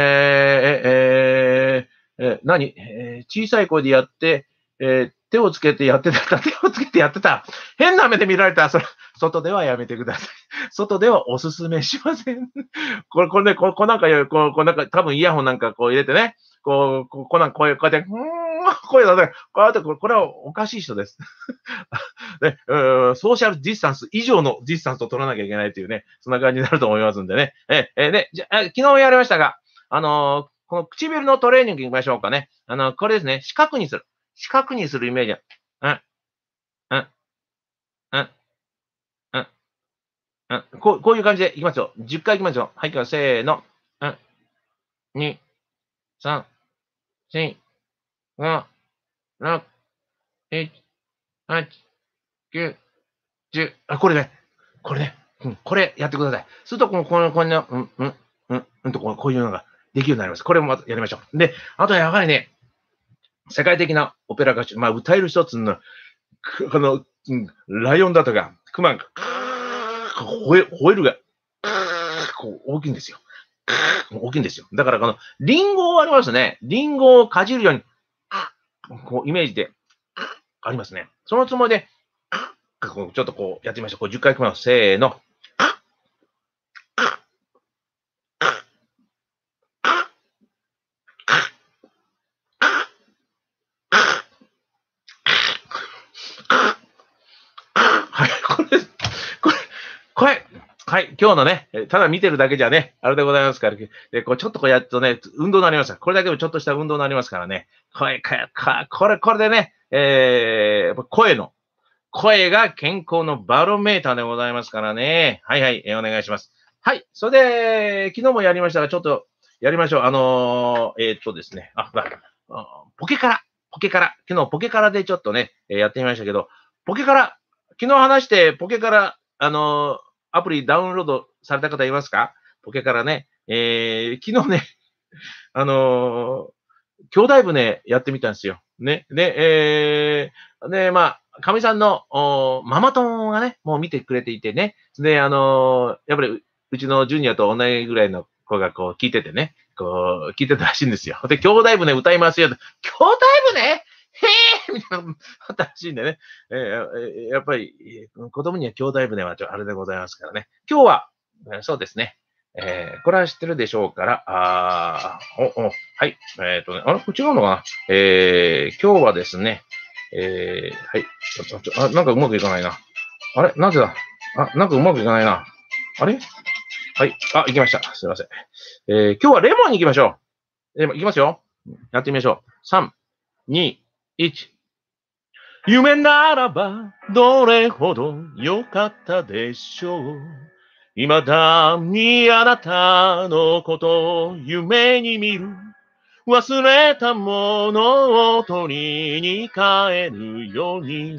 S1: えー、えーえ何、えー、小さい声でやって、えー、手をつけてやってた、手をつけてやってた。変な目で見られた。それ、外ではやめてください。外ではおすすめしません。これ、これね、ここなんか、よ、こう、こうなんか、多分イヤホンなんかこう入れてね、こう、こうなんかこういう、こうやって、うーん、声出せこうやって、これはおかしい人です。ね、うんソーシャルディスタンス以上のディスタンスを取らなきゃいけないというね、そんな感じになると思いますんでね。え、え、ね、じゃ昨日やりましたが、あのーこの唇のトレーニング行きましょうかね。あの、これですね。四角にする。四角にするイメージ。うん。うん。うん。うん。うん。こう、こういう感じでいきますよ。10回いきますよ。はい、いきませーの。うん。2、3、4、5、6、7、8、9、10。あ、これね。これね。うん、これやってください。すると、この、この、この、うん、うん、うん、うんと、こういうのが。できるようになります。これもまたやりましょう。で、あとはやはりね、世界的なオペラ歌手、まあ、歌える一つの、あの、ライオンだとか、クマが、吠え、吠えるが、こう大きいんですよ。大きいんですよ。だからこの、リンゴをありますね。リンゴをかじるように、こうイメージで、ありますね。そのつもりで、ちょっとこうやってみましょう。こう10回いきます。せーの。はい、今日のね、ただ見てるだけじゃね、あれでございますから、でこうちょっとこうやっとね、運動になりますこれだけでもちょっとした運動になりますからね、これ、これ、これでね、えー、声の、声が健康のバロメーターでございますからね。はいはい、えー、お願いします。はい、それで、昨日もやりましたが、ちょっとやりましょう。あのー、えー、っとですね、あ、ポケから、ポケから、昨日ポケからでちょっとね、やってみましたけど、ポケから、昨日話してポケから、あのアプリダウンロードされた方いますかポケからね。えー、昨日ね、あのー、兄弟船やってみたんですよ。ね。で、えー、で、まあ、かみさんの、マママ友がね、もう見てくれていてね。で、あのー、やっぱりうちのジュニアと同じぐらいの子がこう聞いててね、こう聞いてたらしいんですよ。で、兄弟船歌いますよ。兄弟船み たいなのもあったらしいんでね、えー、やっぱり子供には兄弟船はあれでございますからね。今日は、そうですね、えー、これは知ってるでしょうから、あおおはい、えっ、ー、とね、あれ違うのかなえー、今日はですね、えー、はい、ちょあ、なんかうまくいかないな。あれなぜだあ、なんかうまくいかないな。あれはい、あ、行きました。すいません。えー、今日はレモンに行きましょう。レモン、行きますよ。やってみましょう。3、2、1。夢
S2: ならばどれほど良かったでしょう。未だにあなたのことを夢に見る。忘れたものを取りに帰るように。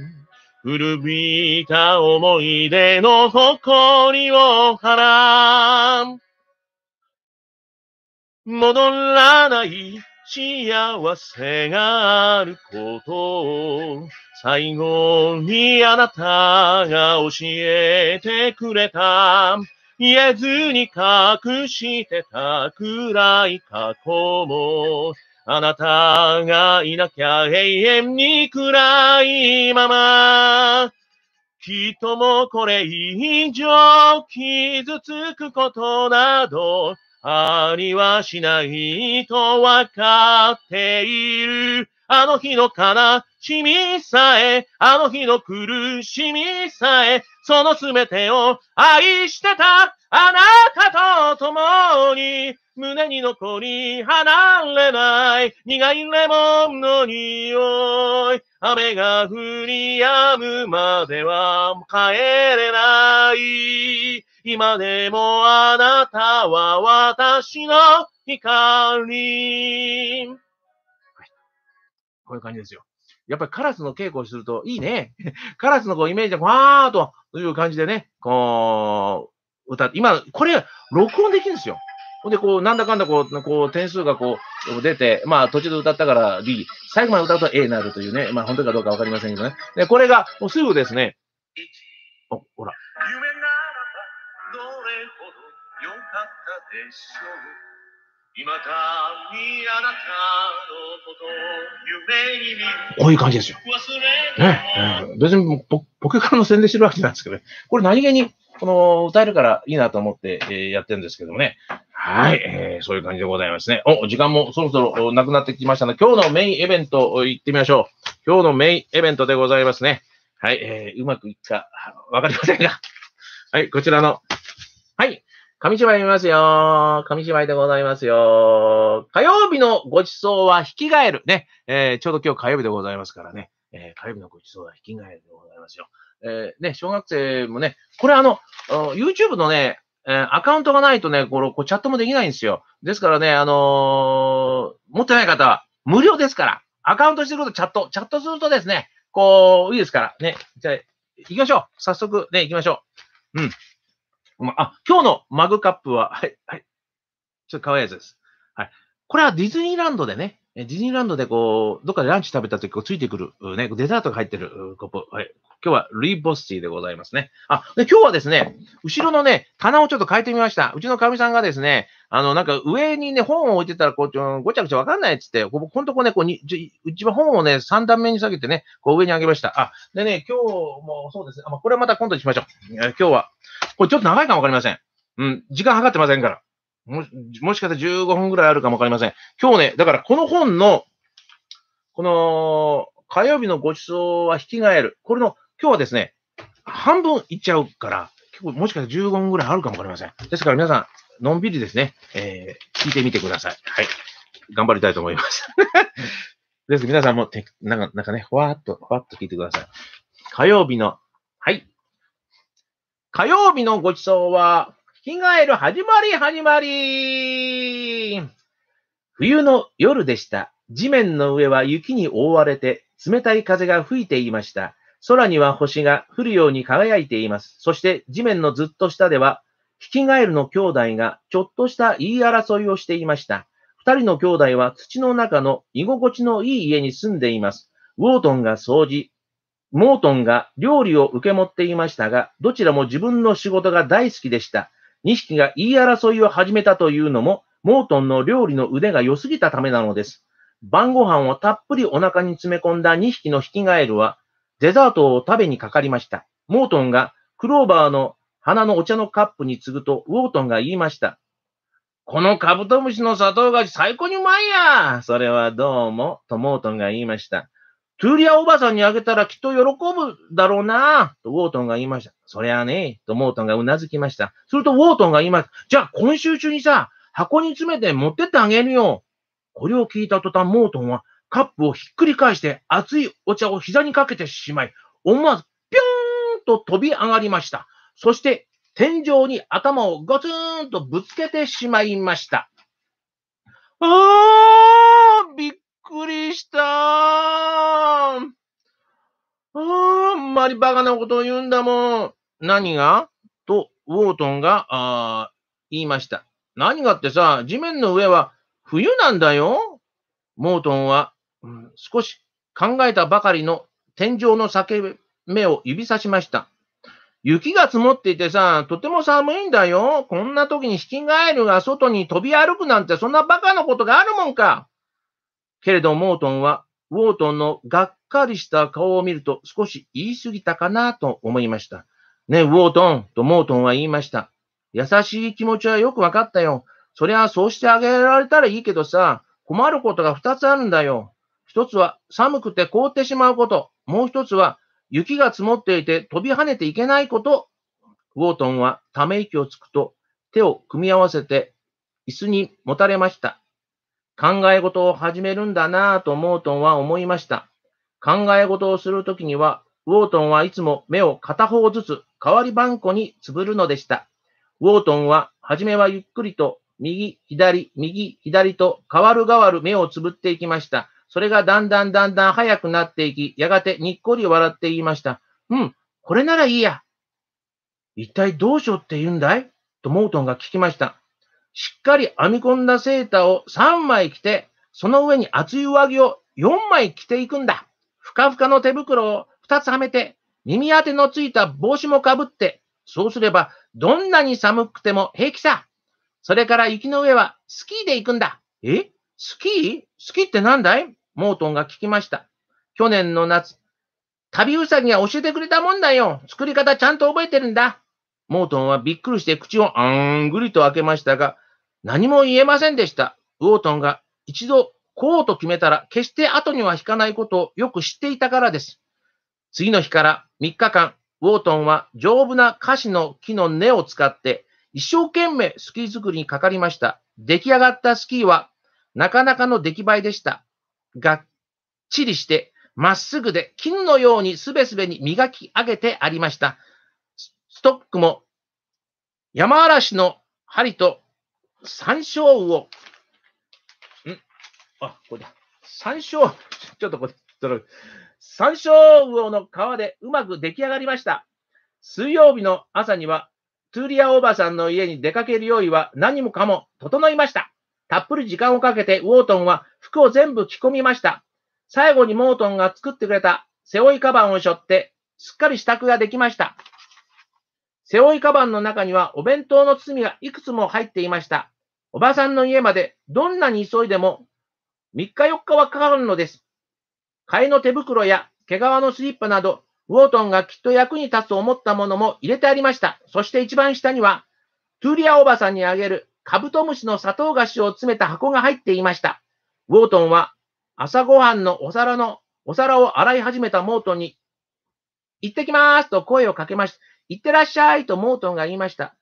S2: 古びた思い出の誇りを払う。戻らない幸せがあることを。最後にあなたが教えてくれた。言えずに隠してた暗い過去も、あなたがいなきゃ永遠に暗いまま。きっともこれ以上傷つくことなどありはしないとわかっている。あの日の悲しみさえ、あの日の苦しみさえ、その全てを愛してたあなたと共に、胸に残り離れない苦いレモンの匂い。雨が降り止むまでは帰れない。今でもあなたは私の光。
S1: こういう感じですよ。やっ
S2: ぱりカラスの稽古を
S1: するといいね。カラスのこうイメージで、わーという感じでね、こう、歌って、今、これ、録音できるんですよ。ほんで、こう、なんだかんだこう、こう、点数がこう、出て、まあ、途中で歌ったから B、最後まで歌うと A になるというね、まあ、本当かどうかわかりませんけどね。で、これが、もうすぐですね、お、ほら。夢ならば、どれほど良かったでしょう。今こういう感じですよ。ね。別に僕からの宣伝してるわけじゃないですけど、ね、これ何気に、この、歌えるからいいなと思って、えー、やってるんですけどもね。はい、えー、そういう感じでございますね。お、時間もそろそろなくなってきましたので、今日のメインイベント行ってみましょう。今日のメインイベントでございますね。はい、えー、うまくいくか、わかりませんが。はい、こちらの、はい、紙芝居見ますよ。紙芝居でございますよ。火曜日のごちそうは引き換える。ね。えー、ちょうど今日火曜日でございますからね。えー、火曜日のごちそう
S2: は引き換えるでございますよ。
S1: えー、ね、小学生もね、これあの、YouTube のね、えアカウントがないとね、この、こチャットもできないんですよ。ですからね、あの持ってない方は無料ですから、アカウントしてることチャット、チャットするとですね、こう、いいですから、ね。じゃあ、行きましょう。早速、ね、行きましょう。うん。あ、今日のマグカップは、はい、はい。ちょっと可愛いやつです。はい。これはディズニーランドでね、ディズニーランドでこう、どっかでランチ食べた時、こう、ついてくる、ね、デザートが入ってるコップ。はい。今日はルイボスティーでございますね。あ、で、今日はですね、後ろのね、棚をちょっと変えてみました。うちのかみさんがですね、あの、なんか上にね、本を置いてたら、こう、ちょごちゃごちゃわかんないっつって、ここんとこね、こうに、うちは本をね、3段目に下げてね、こう上に上げました。あ、でね、今日もそうですね、まあ、これはまた今度にしましょう。今日は、これちょっと長いかもわかりません。うん、時間計ってませんから。ももしかしたら15分ぐらいあるかもわかりません。今日ね、だからこの本の、この、火曜日のごちそうは引き換える。これの、今日はですね、半分いっちゃうから、結構もしかしたら15分ぐらいあるかもわかりません。ですから皆さん、のんびりですね、えー、聞いてみてください。はい。頑張りたいと思います。です。皆さんもて、なんか、なんかね、ふわーっと、ふわっと聞いてください。火曜日の、はい。火曜日のごちそうは、着替える始まり始まり冬の夜でした。地面の上は雪に覆われて、冷たい風が吹いていました。空には星が降るように輝いています。そして地面のずっと下では、ヒキガエルの兄弟がちょっとした言い争いをしていました。二人の兄弟は土の中の居心地のいい家に住んでいます。ウォートンが掃除、モートンが料理を受け持っていましたが、どちらも自分の仕事が大好きでした。2匹が言い争いを始めたというのも、モートンの料理の腕が良すぎたためなのです。晩ご飯をたっぷりお腹に詰め込んだ2匹のヒキガエルは、デザートを食べにかかりました。モートンがクローバーの花のお茶のカップに継ぐと、ウォートンが言いました。このカブトムシの砂糖菓子最高にうまいやそれはどうも、とモートンが言いました。トゥーリアおばさんにあげたらきっと喜ぶだろうな、とウォートンが言いました。そりゃあね、とモートンがうなずきました。するとウォートンが言います。じゃあ今週中にさ、箱に詰めて持ってってあげるよ。これを聞いた途端、モートンはカップをひっくり返して熱いお茶を膝にかけてしまい、思わずピューンと飛び上がりました。そして天井に頭をゴツーンとぶつけてしまいました。ああくりしたあんまりバカなことを言うんだもん。何がと、ウォートンが、あ言いました。何がってさ、地面の上は冬なんだよ。モートンは、うん、少し考えたばかりの天井の裂け目を指さしました。雪が積もっていてさ、とても寒いんだよ。こんな時にヒキガエルが外に飛び歩くなんてそんなバカなことがあるもんか。けれどモートンは、ウォートンのがっかりした顔を見ると少し言い過ぎたかなと思いました。ねウォートンとモートンは言いました。優しい気持ちはよくわかったよ。そりゃそうしてあげられたらいいけどさ、困ることが二つあるんだよ。一つは寒くて凍ってしまうこと。もう一つは雪が積もっていて飛び跳ねていけないこと。ウォートンはため息をつくと手を組み合わせて椅子にもたれました。考え事を始めるんだなぁとモートンは思いました。考え事をするときには、ウォートンはいつも目を片方ずつ代わりばんこにつぶるのでした。ウォートンは、はじめはゆっくりと、右、左、右、左と、変わる変わる目をつぶっていきました。それがだんだんだんだん早くなっていき、やがてにっこり笑って言いました。うん、これならいいや。一体どうしようって言うんだいとモートンが聞きました。しっかり編み込んだセーターを3枚着て、その上に厚い上着を4枚着ていくんだ。ふかふかの手袋を2つはめて、耳当てのついた帽子もかぶって、そうすればどんなに寒くても平気さ。それから雪の上はスキーで行くんだ。えスキースキーって何だいモートンが聞きました。去年の夏、旅うさぎが教えてくれたもんだよ。作り方ちゃんと覚えてるんだ。モートンはびっくりして口をあんぐりと開けましたが、何も言えませんでした。ウォートンが一度こうと決めたら決して後には引かないことをよく知っていたからです。次の日から3日間、ウォートンは丈夫な菓子の木の根を使って一生懸命スキー作りにかかりました。出来上がったスキーはなかなかの出来栄えでした。がっちりしてまっすぐで金のようにすべすべに磨き上げてありました。ストックも山嵐の針と山椒魚。んあ、これだ。山椒、ちょっとこれ、山椒魚の皮でうまく出来上がりました。水曜日の朝には、トゥーリアおばさんの家に出かける用意は何もかも整いました。たっぷり時間をかけてウォートンは服を全部着込みました。最後にモートンが作ってくれた背負いカバンを背負って、すっかり支度ができました。背負いカバンの中にはお弁当の包みがいくつも入っていました。おばさんの家までどんなに急いでも3日4日はかかるのです。替えの手袋や毛皮のスリッパなど、ウォートンがきっと役に立つと思ったものも入れてありました。そして一番下には、トゥーリアおばさんにあげるカブトムシの砂糖菓子を詰めた箱が入っていました。ウォートンは朝ごはんのお皿の、お皿を洗い始めたモートンに、行ってきますと声をかけました。行ってらっしゃいとモートンが言いました。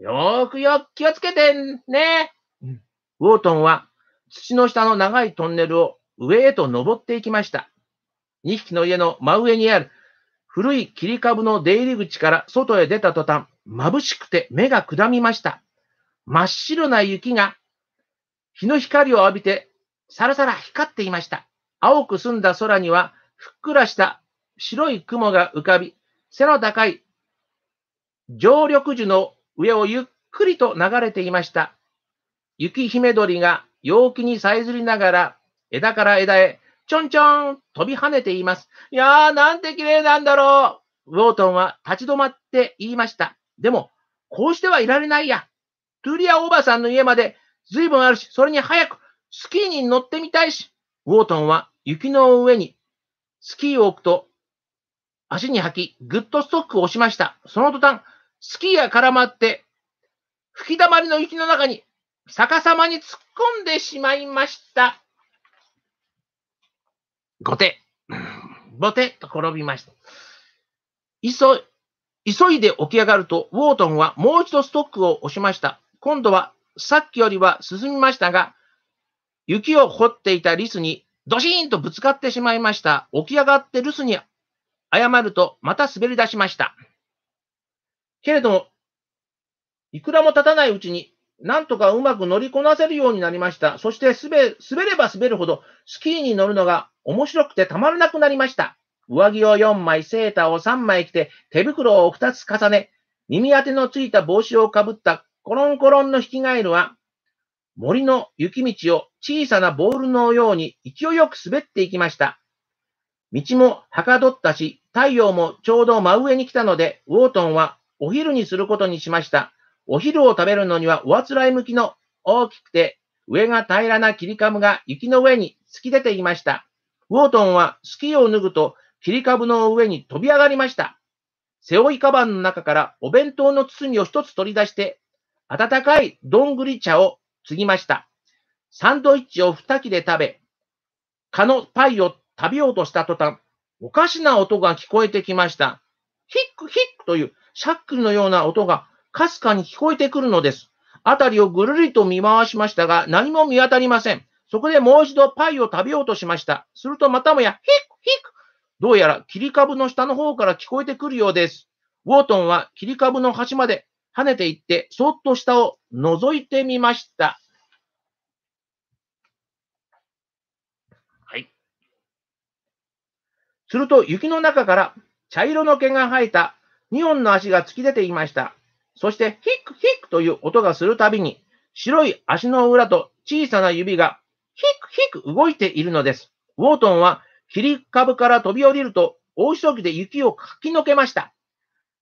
S1: よーくよ、気をつけてね。ウォートンは土の下の長いトンネルを上へと登っていきました。2匹の家の真上にある古い切り株の出入り口から外へ出た途端、眩しくて目がくだみました。真っ白な雪が日の光を浴びてさらさら光っていました。青く澄んだ空にはふっくらした白い雲が浮かび、背の高い常緑樹の上をゆっくりと流れていました。雪姫鳥が陽気にさえずりながら、枝から枝へ、ちょんちょん飛び跳ねています。いやー、なんて綺麗なんだろう。ウォートンは立ち止まって言いました。でも、こうしてはいられないや。トゥリアおばさんの家まで随分あるし、それに早くスキーに乗ってみたいし。ウォートンは雪の上にスキーを置くと足に履き、グッドストックを押しました。その途端、スキーが絡まって、吹き溜まりの雪の中に逆さまに突っ込んでしまいました。ごて、ぼてと転びました。急い、急いで起き上がると、ウォートンはもう一度ストックを押しました。今度はさっきよりは進みましたが、雪を掘っていたリスにドシーンとぶつかってしまいました。起き上がって留守に謝ると、また滑り出しました。けれども、いくらも経たないうちに、なんとかうまく乗りこなせるようになりました。そして滑、滑れば滑るほど、スキーに乗るのが面白くてたまらなくなりました。上着を4枚、セーターを3枚着て、手袋を2つ重ね、耳当てのついた帽子をかぶったコロンコロンのヒキガエルは、森の雪道を小さなボールのように勢いよく滑っていきました。道もはかどったし、太陽もちょうど真上に来たので、ウォートンはお昼にすることにしました。お昼を食べるのにはおあつらい向きの大きくて上が平らな切り株が雪の上に突き出ていました。ウォートンはスキーを脱ぐと切り株の上に飛び上がりました。背負いカバンの中からお弁当の包みを一つ取り出して、温かいどんぐり茶を継ぎました。サンドイッチを二切れ食べ、蚊のパイを食べようとした途端、おかしな音が聞こえてきました。ヒックヒックというシャックルのような音がかすかに聞こえてくるのです。あたりをぐるりと見回しましたが、何も見当たりません。そこでもう一度パイを食べようとしました。するとまたもや、ヒックヒック。どうやら切り株の下の方から聞こえてくるようです。ウォートンは切り株の端まで跳ねていって、そっと下を覗いてみました。はい。すると雪の中から茶色の毛が生えた2本の足が突き出ていました。そして、ヒックヒックという音がするたびに、白い足の裏と小さな指がヒックヒック動いているのです。ウォートンは切り株から飛び降りると大急ぎで雪をかきのけました。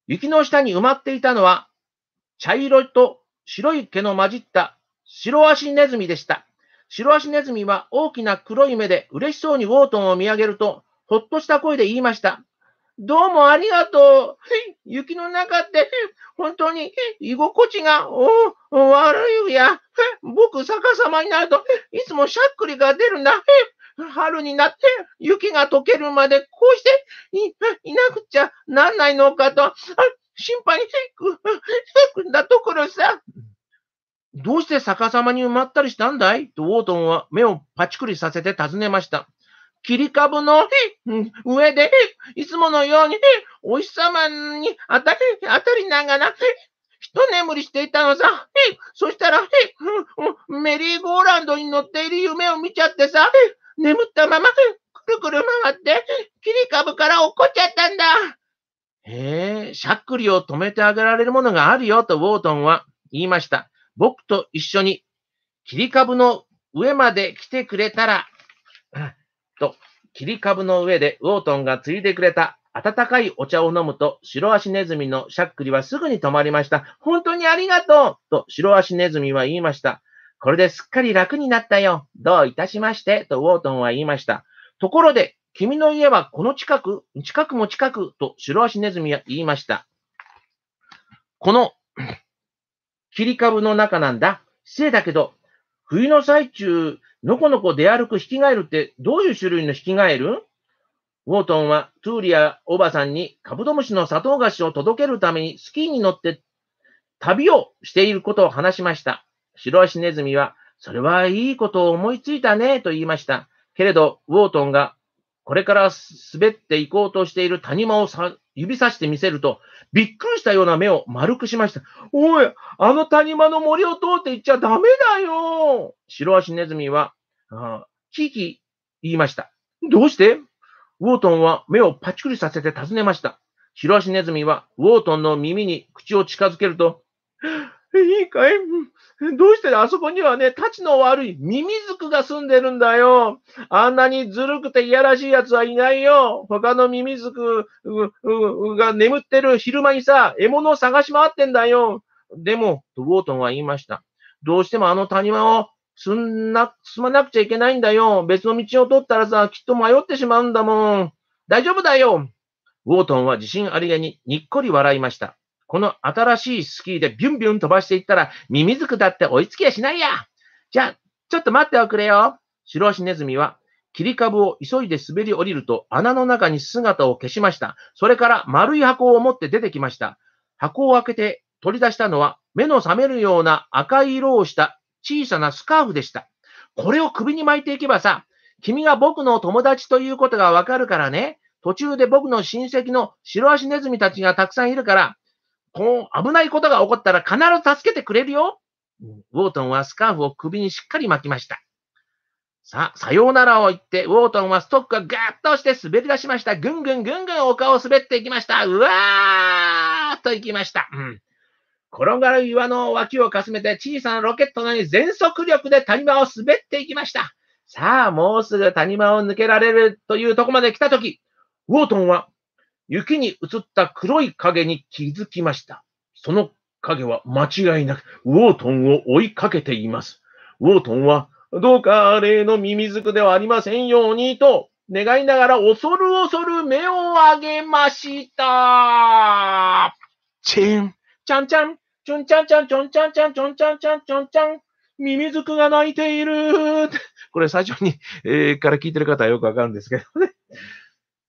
S1: 雪の下に埋まっていたのは茶色と白い毛の混じった白足ネズミでした。白足ネズミは大きな黒い目で嬉しそうにウォートンを見上げると、ほっとした声で言いました。どうもありがとう。雪の中って、本当に居心地が悪いや。僕、逆さまになると、いつもしゃっくりが出るんだ。春になって雪が溶けるまでこうしていなくちゃなんないのかと、心配してだところさ。どうして逆さまに埋まったりしたんだいとウォートンは目をパチクリさせて尋ねました。切り株の上で、いつものように、お日様に当たり、当たりながら、一眠りしていたのさ。そしたら、メリーゴーランドに乗っている夢を見ちゃってさ、眠ったまま、くるくる回って、切り株から落っこっちゃったんだ。へえ、しゃっくりを止めてあげられるものがあるよとウォートンは言いました。僕と一緒に切り株の上まで来てくれたらと、切り株の上でウォートンがついでくれた温かいお茶を飲むと、白足ネズミのしゃっくりはすぐに止まりました。本当にありがとうと白足ネズミは言いました。これですっかり楽になったよ。どういたしまして、とウォートンは言いました。ところで、君の家はこの近く、近くも近く、と白足ネズミは言いました。この、切り株の中なんだ。失礼だけど、冬の最中、のこのこ出歩くヒキガエルってどういう種類のヒキガエルウォートンはトゥーリアおばさんにカブトムシの砂糖菓子を届けるためにスキーに乗って旅をしていることを話しました。白足ネズミは、それはいいことを思いついたねと言いました。けれど、ウォートンがこれから滑っていこうとしている谷間を指さして見せると、びっくりしたような目を丸くしました。おい、あの谷間の森を通って行っちゃダメだよ白足ネズミは、あキキ言いました。どうしてウォートンは目をパチクリさせて尋ねました。白足ネズミはウォートンの耳に口を近づけると、いいかいどうしてあそこにはね、立ちの悪いミミズクが住んでるんだよ。あんなにずるくていやらしい奴はいないよ。他のミミズクが眠ってる昼間にさ、獲物を探し回ってんだよ。でも、ウォートンは言いました。どうしてもあの谷間を住んな、進まなくちゃいけないんだよ。別の道を取ったらさ、きっと迷ってしまうんだもん。大丈夫だよ。ウォートンは自信ありげににっこり笑いました。この新しいスキーでビュンビュン飛ばしていったら、ミミズクだって追いつきやしないや。じゃあ、ちょっと待っておくれよ。白足ネズミは、切り株を急いで滑り降りると穴の中に姿を消しました。それから丸い箱を持って出てきました。箱を開けて取り出したのは目の覚めるような赤い色をした小さなスカーフでした。これを首に巻いていけばさ、君が僕の友達ということがわかるからね。途中で僕の親戚の白足ネズミたちがたくさんいるから、こう危ないことが起こったら必ず助けてくれるよ。ウォートンはスカーフを首にしっかり巻きました。さあ、さようならを言って、ウォートンはストックがガーッとして滑り出しました。ぐんぐんぐんぐん丘を滑っていきました。うわーっと行きました。うん。転がる岩の脇をかすめて小さなロケットのように全速力で谷間を滑っていきました。さあ、もうすぐ谷間を抜けられるというとこまで来たとき、ウォートンは雪に映った黒い影に気づきました。その影は間違いなくウォートンを追いかけています。ウォートンは、どうか例のミミズクではありませんようにと願いながら恐る恐る目を上げました。チン、ちゃんちゃん、ちょんちゃんちゃんちョんちゃんちゃんちゃんちゃんちゃんちョンちゃん、ミミズクが鳴いている。これ最初に、えー、から聞いてる方はよくわかるんですけどね。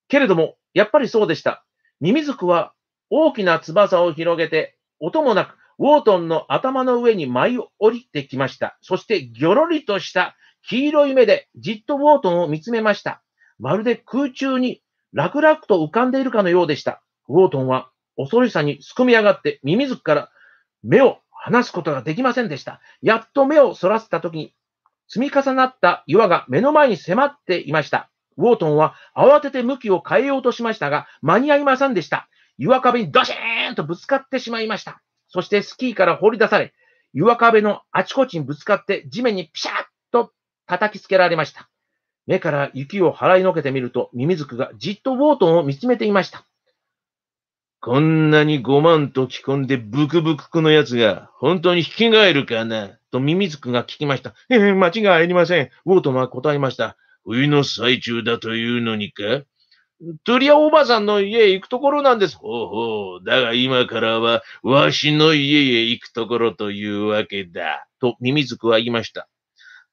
S1: けれども、やっぱりそうでした。ミミズクは大きな翼を広げて、音もなく、ウォートンの頭の上に舞い降りてきました。そして、ギョロリとした黄色い目でじっとウォートンを見つめました。まるで空中に楽々と浮かんでいるかのようでした。ウォートンは恐ろしさにすくみ上がってミミズクから目を離すことができませんでした。やっと目をそらせた時に積み重なった岩が目の前に迫っていました。ウォートンは慌てて向きを変えようとしましたが、間に合いませんでした。岩壁にドシーンとぶつかってしまいました。そしてスキーから掘り出され、岩壁のあちこちにぶつかって地面にピシャッと叩きつけられました。目から雪を払いのけてみると、ミミズクがじっとウォートンを見つめていました。こんなに5万と着込んでブクブクこのやつが本当に引き返るかなとミミズクが聞きました。ええ間違いありません。ウォートンは答えました。冬の最中だというのにか鳥屋おばさんの家へ行くところなんです。ほうほう。だが今からは、わしの家へ行くところというわけだ。と、ミミズクは言いました。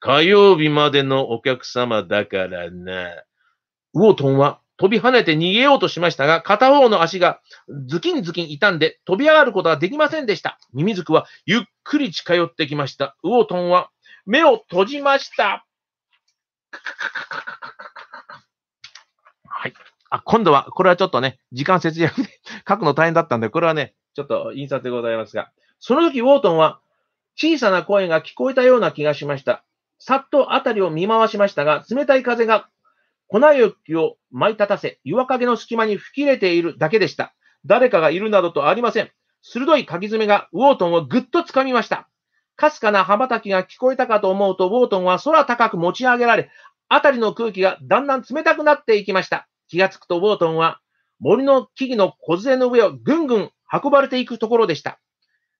S1: 火曜日までのお客様だからな。ウオトンは飛び跳ねて逃げようとしましたが、片方の足がズキンズキン傷んで飛び上がることはできませんでした。ミミズクはゆっくり近寄ってきました。ウオトンは目を閉じました。はい。あ、今度は、これはちょっとね、時間節約で書くの大変だったんで、これはね、ちょっと印刷でございますが、その時、ウォートンは、小さな声が聞こえたような気がしました。さっと辺りを見回しましたが、冷たい風が粉雪を舞い立たせ、岩陰の隙間に吹き出ているだけでした。誰かがいるなどとありません。鋭い書き爪がウォートンをぐっと掴みました。かすかな羽ばたきが聞こえたかと思うと、ウォートンは空高く持ち上げられ、辺りの空気がだんだん冷たくなっていきました。気がつくとウォートンは森の木々の梢の上をぐんぐん運ばれていくところでした。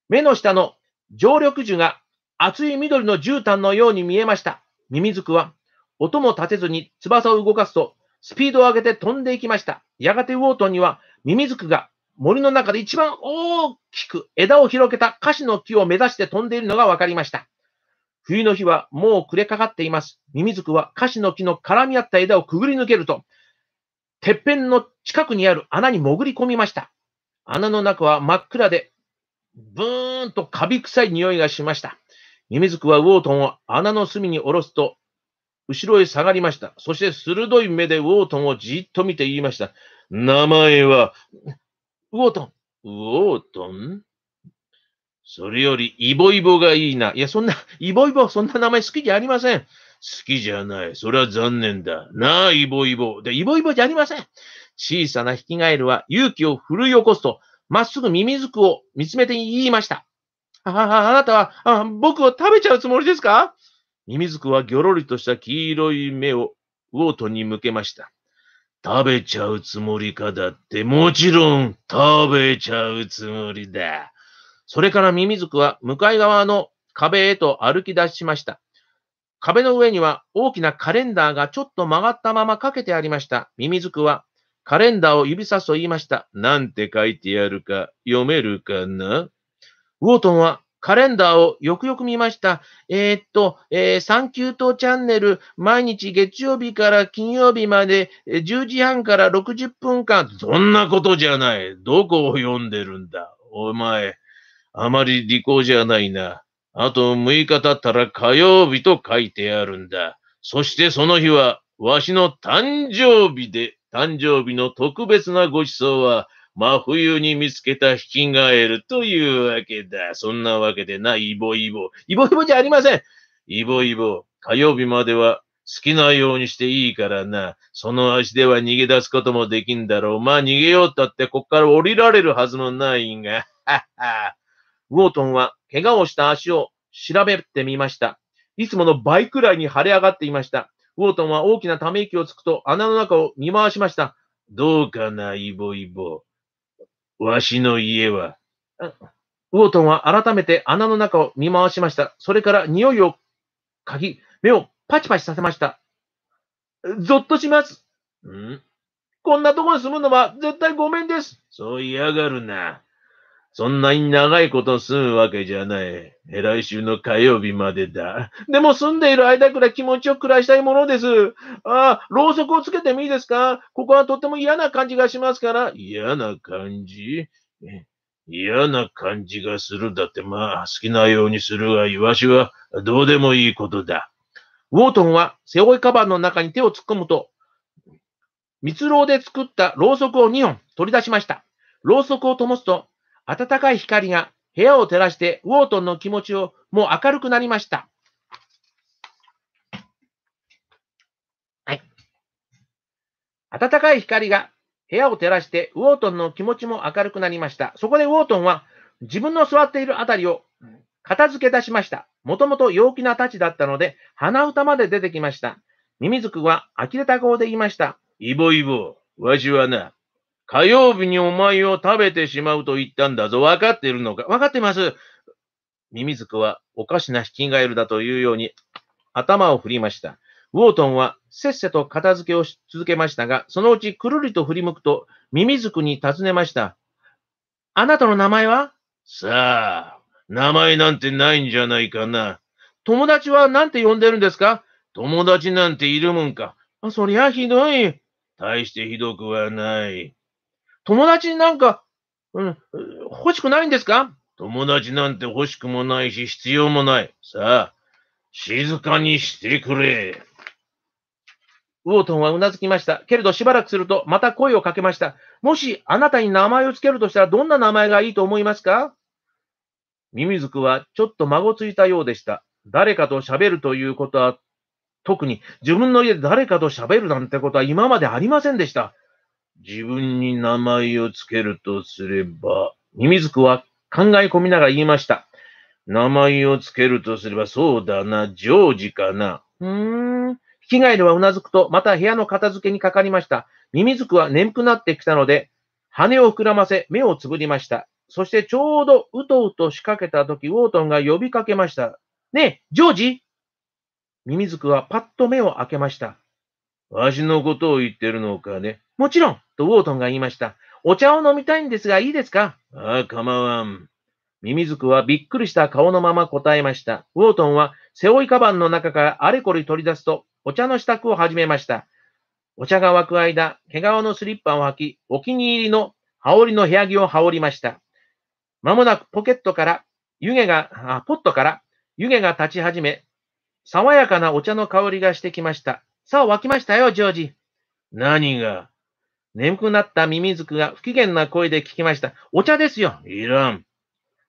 S1: 目の下の常緑樹が厚い緑の絨毯のように見えました。ミミズクは音も立てずに翼を動かすとスピードを上げて飛んでいきました。やがてウォートンにはミミズクが森の中で一番大きく枝を広げた菓子の木を目指して飛んでいるのが分かりました。冬の日はもう暮れかかっています。ミミズクは菓子の木の絡み合った枝をくぐり抜けると、てっぺんの近くにある穴に潜り込みました。穴の中は真っ暗で、ブーンとカビ臭い匂いがしました。ミミズクはウォートンを穴の隅に下ろすと、後ろへ下がりました。そして鋭い目でウォートンをじっと見て言いました。名前は、ウォートン。ウォートンそれより、イボイボがいいな。いや、そんな、イボイボ、そんな名前好きじゃありません。好きじゃない。それは残念だ。なあ、イボイボ。で、イボイボじゃありません。小さなヒキガエルは勇気を振るい起こすと、まっすぐミミズクを見つめて言いました。あ、ああ
S2: なたはあ、
S1: 僕を食べちゃうつもりですかミミズクはギョロリとした黄色い目をウォートンに向けました。食べちゃうつもりかだって、もちろん食べちゃうつもりだ。それからミミズクは向かい側の壁へと歩き出しました。壁の上には大きなカレンダーがちょっと曲がったままかけてありました。ミミズクはカレンダーを指さすと言いました。なんて書いてあるか読めるかなウォートンはカレンダーをよくよく見ました。えー、っと、えー、ュートチャンネル、毎日月曜日から金曜日まで、10時半から60分間。そんなことじゃない。どこを読んでるんだ。お前、あまり利口じゃないな。あと6日経ったら火曜日と書いてあるんだ。そしてその日は、わしの誕生日で、誕生日の特別なご馳走は、真冬に見つけたヒキガエルというわけだ。そんなわけでな、イボイボ。イボイボじゃありません。イボイボ。火曜日までは好きなようにしていいからな。その足では逃げ出すこともできんだろう。まあ逃げようったってこっから降りられるはずもないが。はは。ウォートンは怪我をした足を調べてみました。いつもの倍くらいに腫れ上がっていました。ウォートンは大きなため息をつくと穴の中を見回しました。どうかな、イボイボ。わしの家は。ウォートンは改めて穴の中を見回しました。それから匂いを嗅ぎ、目をパチパチさせました。ぞっとします。んこんなとこに住むのは絶対ごめんです。そう嫌がるな。そんなに長いこと住むわけじゃない。来週の火曜日までだ。でも住んでいる間くらい気持ちよく暮らしたいものです。ああ、ろうそくをつけてもいいですかここはとても嫌な感じがしますから。嫌な感じ嫌な感じがするだってまあ好きなようにするが、いわしはどうでもいいことだ。ウォートンは背負いカバンの中に手を突っ込むと、蜜蝋で作ったろうそくを2本取り出しました。ろうそくを灯すと暖かい光が部屋を照らしてウォートンの気持ちをもう明るくなりました。はい。暖かい光が部屋を照らしてウォートンの気持ちも明るくなりました。そこでウォートンは自分の座っているあたりを片付け出しました。もともと陽気なたちだったので、鼻歌まで出てきました。ミミズクは呆れた顔で言いました。イボイボ、わしはな、火曜日にお前を食べてしまうと言ったんだぞ。わかっているのかわかってます。ミミズクはおかしな引きガエルだというように頭を振りました。ウォートンはせっせと片付けをし続けましたが、そのうちくるりと振り向くとミミズクに尋ねました。あなたの名前はさあ、名前なんてないんじゃないかな。友達は何て呼んでるんですか友達なんているもんか。あそりゃひどい。大してひどくはない。友達になんか、うん、欲しくないんですか友達なんて欲しくもないし、必要もない。さあ、静かにしてくれ。ウォートンはうなずきました。けれどしばらくするとまた声をかけました。もしあなたに名前をつけるとしたらどんな名前がいいと思いますかミミズクはちょっと孫ついたようでした。誰かと喋るということは特に自分の家で誰かと喋るなんてことは今までありませんでした。自分に名前をつけるとすれば、ミミズクは考え込みながら言いました。名前をつけるとすれば、そうだな、ジョージかな。うーん。引き返りはうなずくと、また部屋の片付けにかかりました。ミミズクは眠くなってきたので、羽を膨らませ、目をつぶりました。そしてちょうどうとうと仕掛けたとき、ウォートンが呼びかけました。ねえ、ジョージミミズクはパッと目を開けました。わしのことを言ってるのかね。もちろん。とウォートンが言いました。お茶を飲みたいんですが、いいですかああ、構わん。ミミズクはびっくりした顔のまま答えました。ウォートンは背負いカバンの中からあれこれ取り出すと、お茶の支度を始めました。お茶が沸く間、毛皮のスリッパを履き、お気に入りの羽織の部屋着を羽織りました。まもなくポケットから、湯気が、あ、ポットから湯気が立ち始め、爽やかなお茶の香りがしてきました。さあ、沸きましたよ、ジョージ。何が眠くなったミミズクが不機嫌な声で聞きました。お茶ですよ。いらん。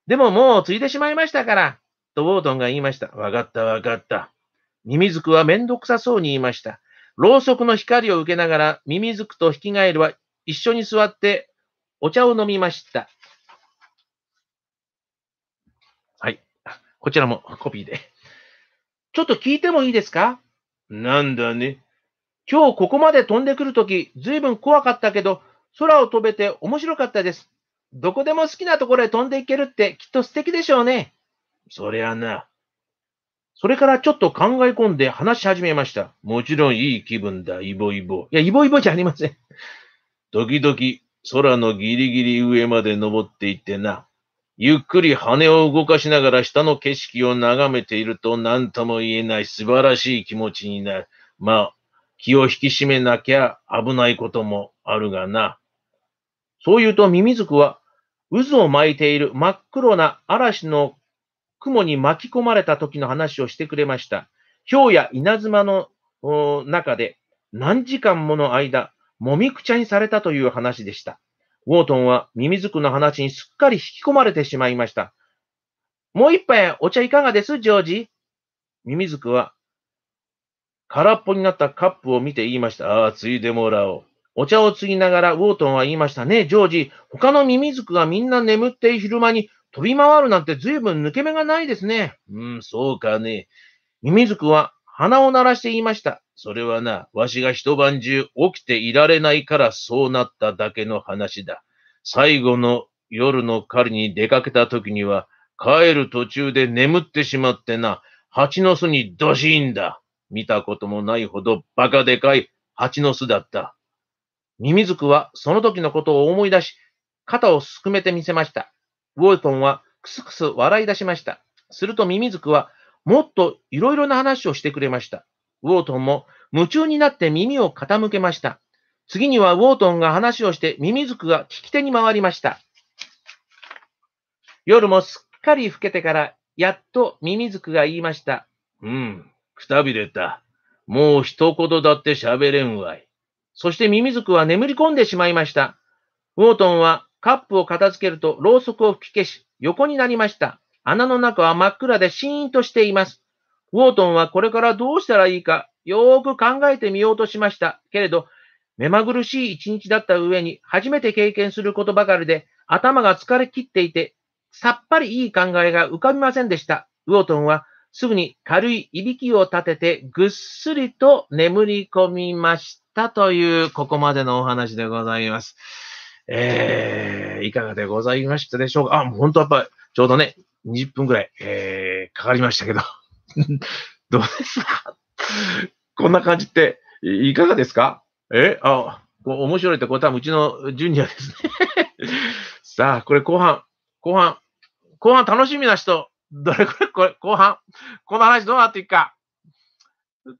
S1: でももうついてしまいましたから。とウォートンが言いました。わかったわかった。ミミズクはめんどくさそうに言いました。ろうそくの光を受けながらミミズクとヒキガエルは一緒に座ってお茶を飲みました。はい。こちらもコピーで。ちょっと聞いてもいいですかなんだね。今日ここまで飛んでくるとき、ずいぶん怖かったけど、空を飛べて面白かったです。どこでも好きなところへ飛んでいけるってきっと素敵でしょうね。そりゃな。それからちょっと考え込んで話し始めました。もちろんいい気分だ、イボイボ。いや、イボイボじゃありません。時々空のギリギリ上まで登っていってな。ゆっくり羽を動かしながら下の景色を眺めていると何とも言えない素晴らしい気持ちになる。まあ、気を引き締めなきゃ危ないこともあるがな。そう言うとミミズクは渦を巻いている真っ黒な嵐の雲に巻き込まれた時の話をしてくれました。氷や稲妻の中で何時間もの間、もみくちゃにされたという話でした。ウォートンはミミズクの話にすっかり引き込まれてしまいました。もう一杯お茶いかがです、ジョージミミズクは空っぽになったカップを見て言いました。ああ、ついでもらおう。お茶をつぎながらウォートンは言いましたね。ジョージ、他のミミズクがみんな眠って昼間に飛び回るなんて随分抜け目がないですね。うん、そうかね。ミミズクは鼻を鳴らして言いました。それはな、わしが一晩中起きていられないからそうなっただけの話だ。最後の夜の狩りに出かけた時には、帰る途中で眠ってしまってな、蜂の巣にドシーンだ。見たこともないほどバカでかい蜂の巣だった。ミミズクはその時のことを思い出し、肩をすくめてみせました。ウォルトンはくすくす笑い出しました。するとミミズクはもっといろいろな話をしてくれました。ウォートンも夢中になって耳を傾けました。次にはウォートンが話をしてミミズクが聞き手に回りました。夜もすっかり更けてから、やっとミミズクが言いました。うん、くたびれた。もう一言だって喋れんわい。そしてミミズクは眠り込んでしまいました。ウォートンはカップを片付けるとろうそくを吹き消し、横になりました。穴の中は真っ暗でシーンとしています。ウォートンはこれからどうしたらいいか、よーく考えてみようとしました。けれど、目まぐるしい一日だった上に、初めて経験することばかりで、頭が疲れ切っていて、さっぱりいい考えが浮かびませんでした。ウォートンはすぐに軽いいびきを立ててぐっすりと眠り込みましたというここまでのお話でございます。えー、いかがでございましたでしょうかあ、もう本当やっぱちょうどね、20分くらい、えー、かかりましたけど。
S2: どうですか
S1: こんな感じっていかがですかえあ、面白いってこれ多分うちのジュニアですね さあ、これ後半、後半、後半楽しみな人どれこれ、これ、後半、この話どうなっていくか。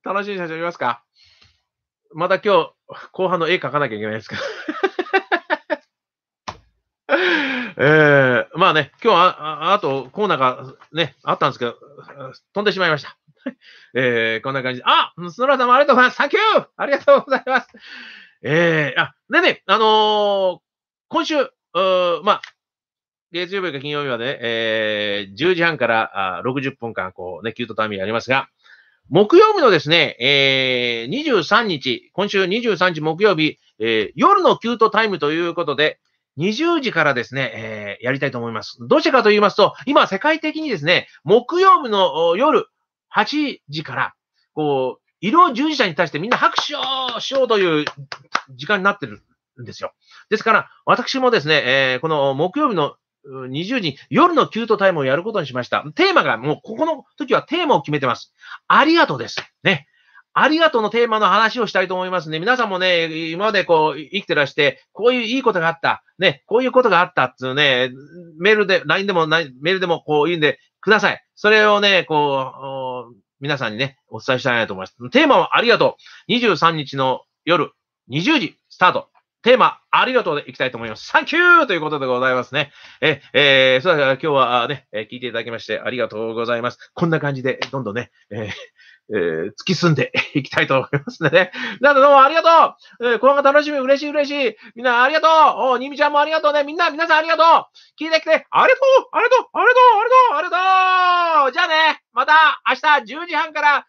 S1: 楽しい写真見ますかまた今日、後半の絵描かなきゃいけないですか えー、まあね、今日は、ああとコーナーがね、あったんですけど、飛んでしまいました。えー、こんな感じで。あノラさんもありがとうございます。サンキューありがとうございます。えー、あ、でね、あのー、今週、うまあ、月曜日か金曜日まで、えー、10時半からあ60分間、こうね、キュートタイムやりますが、木曜日のですね、えー、23日、今週23日木曜日、えー、夜のキュートタイムということで、20時からですね、えー、やりたいと思います。どうしてかと言いますと、今世界的にですね、木曜日の夜8時から、こう、医療従事者に対してみんな拍手をしようという時間になってるんですよ。ですから、私もですね、えー、この木曜日の20時、夜のキュートタイムをやることにしました。テーマが、もうここの時はテーマを決めてます。ありがとうです。ね。ありがとうのテーマの話をしたいと思いますね。皆さんもね、今までこう、生きてらして、こういういいことがあった、ね、こういうことがあったっていうね、メールで、LINE でも、メールでもこう言うんでください。それをね、こう、皆さんにね、お伝えしたいなと思います。テーマはありがとう。23日の夜20時スタート。テーマ、ありがとうでいきたいと思います。サンキューということでございますね。え、えー、それでは今日はね、聞いていただきましてありがとうございます。こんな感じで、どんどんね、えーえー、突き進んでいきたいと思いますので、ね。なのでどうもありがとう、えー、このが楽しみ、嬉しい、嬉しい。みんなありがとうおにみちゃんもありがとうねみんな、皆さんありがとう聞いてきて、ありがとうありがとうありがとうありがとうありがとうじゃあねまた明日10時半から